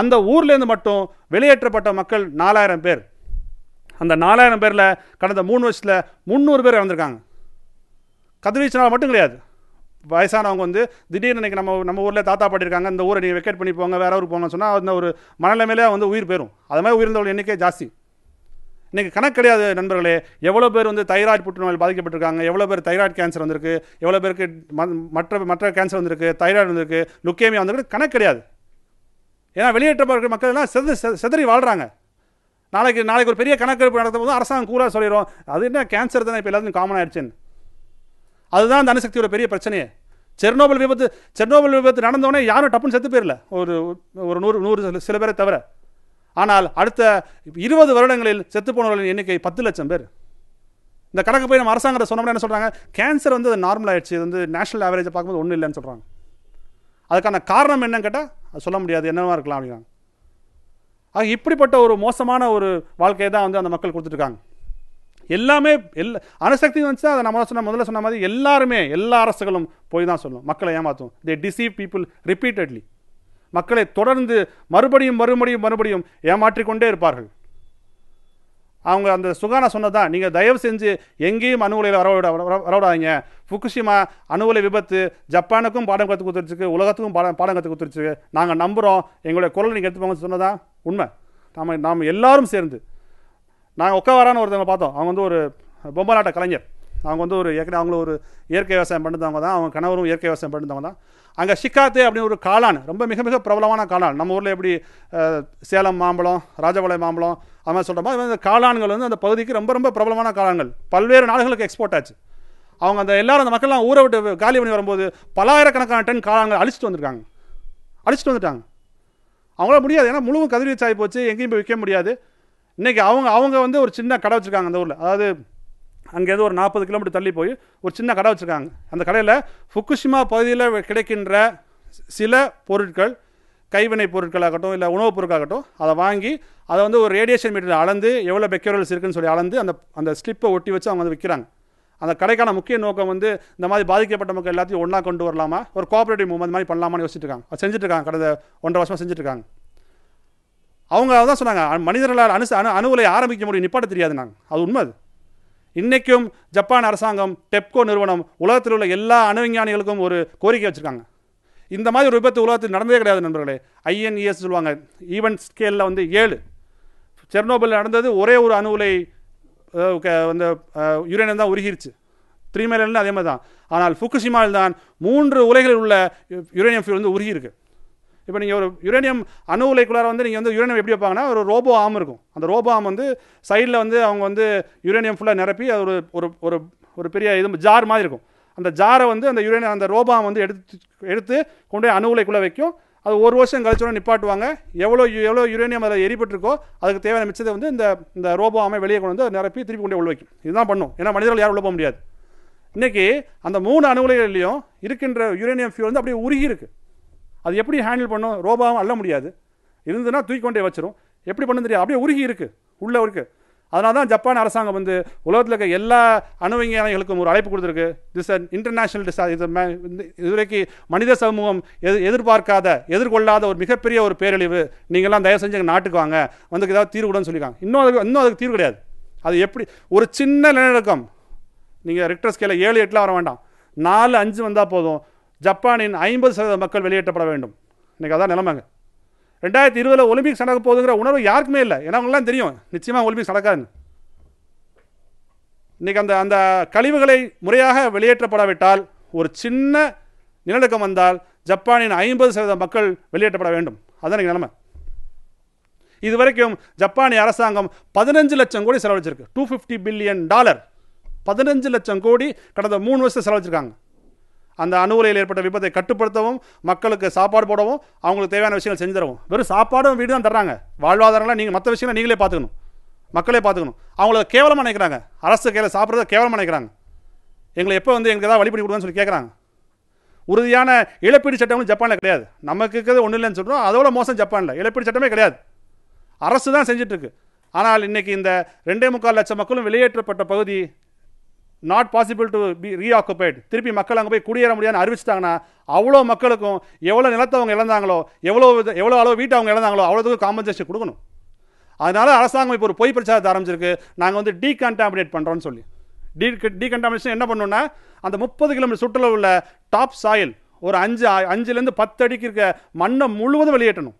அந்த ஊர்லேருந்து மட்டும் வெளியேற்றப்பட்ட மக்கள் நாலாயிரம் பேர் அந்த நாலாயிரம் பேரில் கடந்த மூணு வருஷத்தில் முந்நூறு பேர் இறந்துருக்காங்க கதிர்வீச்சினால் மட்டும் கிடையாது வயசானவங்க வந்து திடீர்னு இன்றைக்கி நம்ம நம்ம ஊரில் தாத்தா பாட்டிருக்காங்க இந்த ஊரை நீங்கள் வெக்கேட் பண்ணி போங்க வேறு ஊருக்கு போங்க சொன்னால் அந்த ஒரு மனநிலைமையிலே வந்து உயிர் போயிடும் அது மாதிரி உயிர்ந்தவங்க எண்ணிக்கை ஜாஸ்தி இன்றைக்கி கணக்கு கிடையாது நண்பர்களே எவ்வளோ பேர் வந்து தைராய்டு புற்றுநோயில் பாதிக்கப்பட்டிருக்காங்க எவ்வளோ பேர் தைராய்டு கேன்சர் வந்திருக்கு எவ்வளோ பேருக்கு மற்ற மற்ற கேன்சர் வந்திருக்கு தைராய்டு வந்திருக்கு லுக்கேமியா வந்திருக்கு கணக்கு கிடையாது ஏன்னா வெளியேற்றப்பட்ட மக்கள் எல்லாம் செது செதறி வாழ்கிறாங்க நாளைக்கு நாளைக்கு ஒரு பெரிய கணக்கெடுப்பு நடத்தும் போது அரசாங்கம் கூறாக சொல்லிடும் அது என்ன கேன்சர் தானே இப்போ எல்லாத்துக்கும் காமன் ஆயிடுச்சுன்னு அதுதான் அந்த அணுசக்தியோட பெரிய பிரச்சனையே செர்னோபல் விபத்து செர்னோபல் விபத்து நடந்தோடனே யாரும் டப்புன்னு செத்து போயிடல ஒரு ஒரு நூறு நூறு சில பேரை தவிர ஆனால் அடுத்த இருபது வருடங்களில் செத்துப்போனவர்களின் எண்ணிக்கை பத்து லட்சம் பேர் இந்த கணக்கு போய் நம்ம அரசாங்கத்தை சொன்னோம்னா என்ன சொல்கிறாங்க கேன்சர் வந்து அது நார்மல் ஆயிடுச்சு இது வந்து நேஷனல் ஆவரேஜை பார்க்கும்போது ஒன்றும் இல்லைன்னு சொல்கிறாங்க அதுக்கான காரணம் என்னன்னு கேட்டால் அது சொல்ல முடியாது என்னென்னா இருக்கலாம் அப்படிங்கிறாங்க ஆக இப்படிப்பட்ட ஒரு மோசமான ஒரு வாழ்க்கையை தான் வந்து அந்த மக்கள் கொடுத்துட்ருக்காங்க எல்லாமே எல்லா அணுசக்தி வந்துச்சுன்னா அதை நம்ம சொன்ன முதல்ல சொன்ன மாதிரி எல்லாருமே எல்லா அரசுகளும் போய் தான் சொல்லணும் மக்களை ஏமாற்றும் தே டிசீவ் பீப்புள் ரிப்பீட்டட்லி மக்களை தொடர்ந்து மறுபடியும் மறுபடியும் மறுபடியும் ஏமாற்றிக்கொண்டே இருப்பார்கள் அவங்க அந்த சுகானா சொன்னதான் நீங்கள் தயவு செஞ்சு எங்கேயும் அணு உலையில் வரவிட வரவிடாதீங்க ஃபுக்குஷிமா அணு உலை விபத்து ஜப்பானுக்கும் பாடம் கற்றுக் கொடுத்துருச்சு உலகத்துக்கும் பாடம் பாடம் கற்றுக் கொடுத்துருச்சு நாங்கள் நம்புகிறோம் எங்களுடைய குரல் நீங்கள் எடுத்துப்பாங்கன்னு சொன்னதான் உண்மை நாம் நாம் எல்லாரும் சேர்ந்து நாங்கள் உட்காரான்னு ஒருத்தவங்க பார்த்தோம் அவங்க வந்து ஒரு பொம்மை கலைஞர் அவங்க வந்து ஒரு ஏற்கனவே அவங்களும் ஒரு இயற்கை விவசாயம் பண்ணுறவங்க தான் அவங்க கணவரும் இயற்கை விவசாயம் பண்ணுறவங்க தான் அங்கே சிக்காத்து அப்படின்னு ஒரு காளான் ரொம்ப மிக மிக பிரபலமான காளான் நம்ம ஊரில் எப்படி சேலம் மாம்பழம் ராஜபாளையம் மாம்பழம் அது மாதிரி சொல்கிற மாதிரி இந்த காளான்கள் வந்து அந்த பகுதிக்கு ரொம்ப ரொம்ப பிரபலமான காளான்கள் பல்வேறு நாடுகளுக்கு எக்ஸ்போர்ட் ஆச்சு அவங்க அந்த எல்லாரும் அந்த மக்கள்லாம் ஊரை விட்டு காலி பண்ணி வரும்போது பலாயிரக்கணக்கான டன் காளான்கள் அழிச்சிட்டு வந்திருக்காங்க அழிச்சிட்டு வந்துட்டாங்க அவங்களால முடியாது ஏன்னா முழுவதும் கதிர்வீச்சாகி போச்சு எங்கேயும் போய் விற்க முடியாது இன்றைக்கி அவங்க அவங்க வந்து ஒரு சின்ன கடை வச்சுருக்காங்க அந்த ஊரில் அதாவது அங்கேருந்து ஒரு நாற்பது கிலோமீட்டர் தள்ளி போய் ஒரு சின்ன கடை வச்சுருக்காங்க அந்த கடையில் ஃபுக்குஷிமா பகுதியில் கிடைக்கின்ற சில பொருட்கள் கைவினை பொருட்களாகட்டும் இல்லை உணவுப் பொருட்களாகட்டும் அதை வாங்கி அதை வந்து ஒரு ரேடியேஷன் மீட்டர் அளந்து எவ்வளோ பெக்யூரல்ஸ் இருக்குன்னு சொல்லி அளந்து அந்த அந்த ஸ்லிப்பை ஒட்டி வச்சு அவங்க வந்து விற்கிறாங்க அந்த கடைக்கான முக்கிய நோக்கம் வந்து இந்த மாதிரி பாதிக்கப்பட்ட மக்கள் எல்லாத்தையும் ஒன்றா கொண்டு வரலாமா ஒரு மூவ் அந்த மாதிரி பண்ணலாமான்னு யோசிச்சுருக்காங்க இருக்காங்க கடந்த ஒன்றரை வருஷமாக செஞ்சுருக்காங்க அவங்க தான் சொன்னாங்க மனிதர்களால் அனு அணு அணுகலை ஆரம்பிக்க முடியும் நிப்பாட்ட தெரியாது நாங்கள் அது உண்மை அது இன்றைக்கும் ஜப்பான் அரசாங்கம் டெப்கோ நிறுவனம் உலகத்தில் உள்ள எல்லா அணு விஞ்ஞானிகளுக்கும் ஒரு கோரிக்கை வச்சுருக்காங்க இந்த மாதிரி ஒரு விபத்து உலகத்தில் நடந்தே கிடையாது நண்பர்களே ஐஎன்இஎஸ் e சொல்லுவாங்க ஈவென்ட் ஸ்கேலில் வந்து ஏழு செர்னோபில் நடந்தது ஒரே ஒரு அணு உலை அந்த யுரேனியம் தான் உருகிருச்சு த்ரீ மேலன்னு அதே மாதிரி தான் ஆனால் ஃபுக்குஷிமாவில் தான் மூன்று உலைகளில் உள்ள யுரேனியம் ஃபியூல் வந்து உருகியிருக்கு இப்போ நீங்கள் ஒரு யுரேனியம் அணு உலைக்குள்ளார வந்து நீங்கள் வந்து யுரேனியம் எப்படி வைப்பாங்கன்னா ஒரு ரோபோ ஆம் இருக்கும் அந்த ரோபோ ஆம் வந்து சைடில் வந்து அவங்க வந்து யுரேனியம் ஃபுல்லாக நிரப்பி அது ஒரு ஒரு ஒரு ஒரு பெரிய இது ஜார் மாதிரி இருக்கும் அந்த ஜாரை வந்து அந்த யுரேனியம் அந்த ரோபாம் வந்து எடுத்து எடுத்து கொண்டு போய் அணு உலைக்குள்ளே வைக்கும் அது ஒரு வருஷம் கழிச்சோட நிப்பாட்டுவாங்க எவ்வளோ எவ்வளோ யுரேனியம் அதில் எரிபட்டிருக்கோ அதுக்கு தேவையான மிச்சத்தை வந்து இந்த இந்த ரோபோ ஆமை வெளியே கொண்டு வந்து நிரப்பி திருப்பி கொண்டு உள்ள வைக்கும் இதுதான் பண்ணும் ஏன்னா மனிதர்கள் யாரும் உள்ள போக முடியாது இன்றைக்கி அந்த மூணு அணுகுலைகள்லையும் இருக்கின்ற யுரேனியம் ஃபியூல் வந்து அப்படியே உருகி இருக்குது அது எப்படி ஹேண்டில் பண்ணும் ரோபாவும் அள்ள முடியாது இருந்ததுன்னா தூக்கி கொண்டே வச்சிரும் எப்படி பண்ண தெரியாது அப்படியே உருகி இருக்குது உள்ளே இருக்குது அதனால தான் ஜப்பான் அரசாங்கம் வந்து உலகத்தில் இருக்க எல்லா அணுவிஞ்ஞானிகளுக்கும் ஒரு அழைப்பு கொடுத்துருக்கு திஸ் அன் இன்டர்நேஷ்னல் டிசா இது இதுவரைக்கு மனித சமூகம் எது எதிர்பார்க்காத எதிர்கொள்ளாத ஒரு மிகப்பெரிய ஒரு பேரழிவு நீங்கள்லாம் தயவு செஞ்சு எங்கள் நாட்டுக்கு வாங்க வந்து ஏதாவது தீர்வு கூட சொல்லியிருக்காங்க இன்னும் அதுக்கு இன்னும் அதுக்கு தீர்வு கிடையாது அது எப்படி ஒரு சின்ன நிலநடுக்கம் நீங்கள் ரிக்டர் ஸ்கேலில் ஏழு எட்டில் வர வேண்டாம் நாலு அஞ்சு வந்தால் போதும் ஜப்பானின் ஐம்பது சதவீத மக்கள் வெளியேற்றப்பட வேண்டும் இன்றைக்கி அதான் நிலைமைங்க ரெண்டாயிரத்தி இருபதில் ஒலிம்பிக்ஸ் நடக்க போகுதுங்கிற உணர்வு யாருக்குமே இல்லை ஏன்னா அவங்களாம் தெரியும் நிச்சயமாக ஒலிம்பிக்ஸ் நடக்காதுன்னு இன்றைக்கி அந்த அந்த கழிவுகளை முறையாக வெளியேற்றப்படாவிட்டால் ஒரு சின்ன நிலநடுக்கம் வந்தால் ஜப்பானின் ஐம்பது சதவீத மக்கள் வெளியேற்றப்பட வேண்டும் அதுதான் எனக்கு நிலைமை இது வரைக்கும் ஜப்பானிய அரசாங்கம் பதினஞ்சு லட்சம் கோடி செலவழிச்சிருக்கு டூ ஃபிஃப்டி பில்லியன் டாலர் பதினஞ்சு லட்சம் கோடி கடந்த மூணு வருஷம் செலவழிச்சிருக்காங்க அந்த அணு உலையில் ஏற்பட்ட விபத்தை கட்டுப்படுத்தவும் மக்களுக்கு சாப்பாடு போடவும் அவங்களுக்கு தேவையான விஷயங்கள் செஞ்சு தரவும் வெறும் சாப்பாடும் வீடு தான் தர்றாங்க வாழ்வாதாரங்களாக நீங்கள் மற்ற விஷயங்கள நீங்களே பார்த்துக்கணும் மக்களே பார்த்துக்கணும் அவங்கள கேவலமாக நினைக்கிறாங்க அரசு கையில் சாப்பிட்றத கேவலமாக நினைக்கிறாங்க எங்களை எப்போ வந்து எங்களுக்கு ஏதாவது வழிபடி கொடுங்கன்னு சொல்லி கேட்குறாங்க உறுதியான இழப்பீடு சட்டமும் ஜப்பானில் கிடையாது நமக்கு இருக்கிறது ஒன்றும் இல்லைன்னு சொல்கிறோம் அதோட மோசம் ஜப்பானில் இழப்பீடு சட்டமே கிடையாது அரசு தான் செஞ்சிட்ருக்கு ஆனால் இன்றைக்கி இந்த ரெண்டே முக்கால் லட்சம் மக்களும் வெளியேற்றப்பட்ட பகுதி not possible to be reoccupied திருப்பி மக்கள் அங்கே போய் குடியேற முடியாதுன்னு அறிவிச்சிட்டாங்கன்னா அவ்வளோ மக்களுக்கும் எவ்வளோ நிலத்தை அவங்க இழந்தாங்களோ எவ்வளோ எவ்வளோ அளவு வீட்டை அவங்க இழந்தாங்களோ அவ்வளோதுக்கு காம்பன்சேஷன் கொடுக்கணும் அதனால் அரசாங்கம் இப்போ ஒரு பொய் பிரச்சாரத்தை ஆரம்பிச்சிருக்கு நாங்கள் வந்து கண்டாமினேட் பண்ணுறோன்னு சொல்லி டீ டீகண்டாமினேஷன் என்ன பண்ணணுன்னா அந்த முப்பது கிலோமீட்டர் சுற்றுல உள்ள டாப் சாயில் ஒரு அஞ்சு அஞ்சுலேருந்து பத்து அடிக்கு இருக்க மண்ணை முழுவதும் வெளியேற்றணும்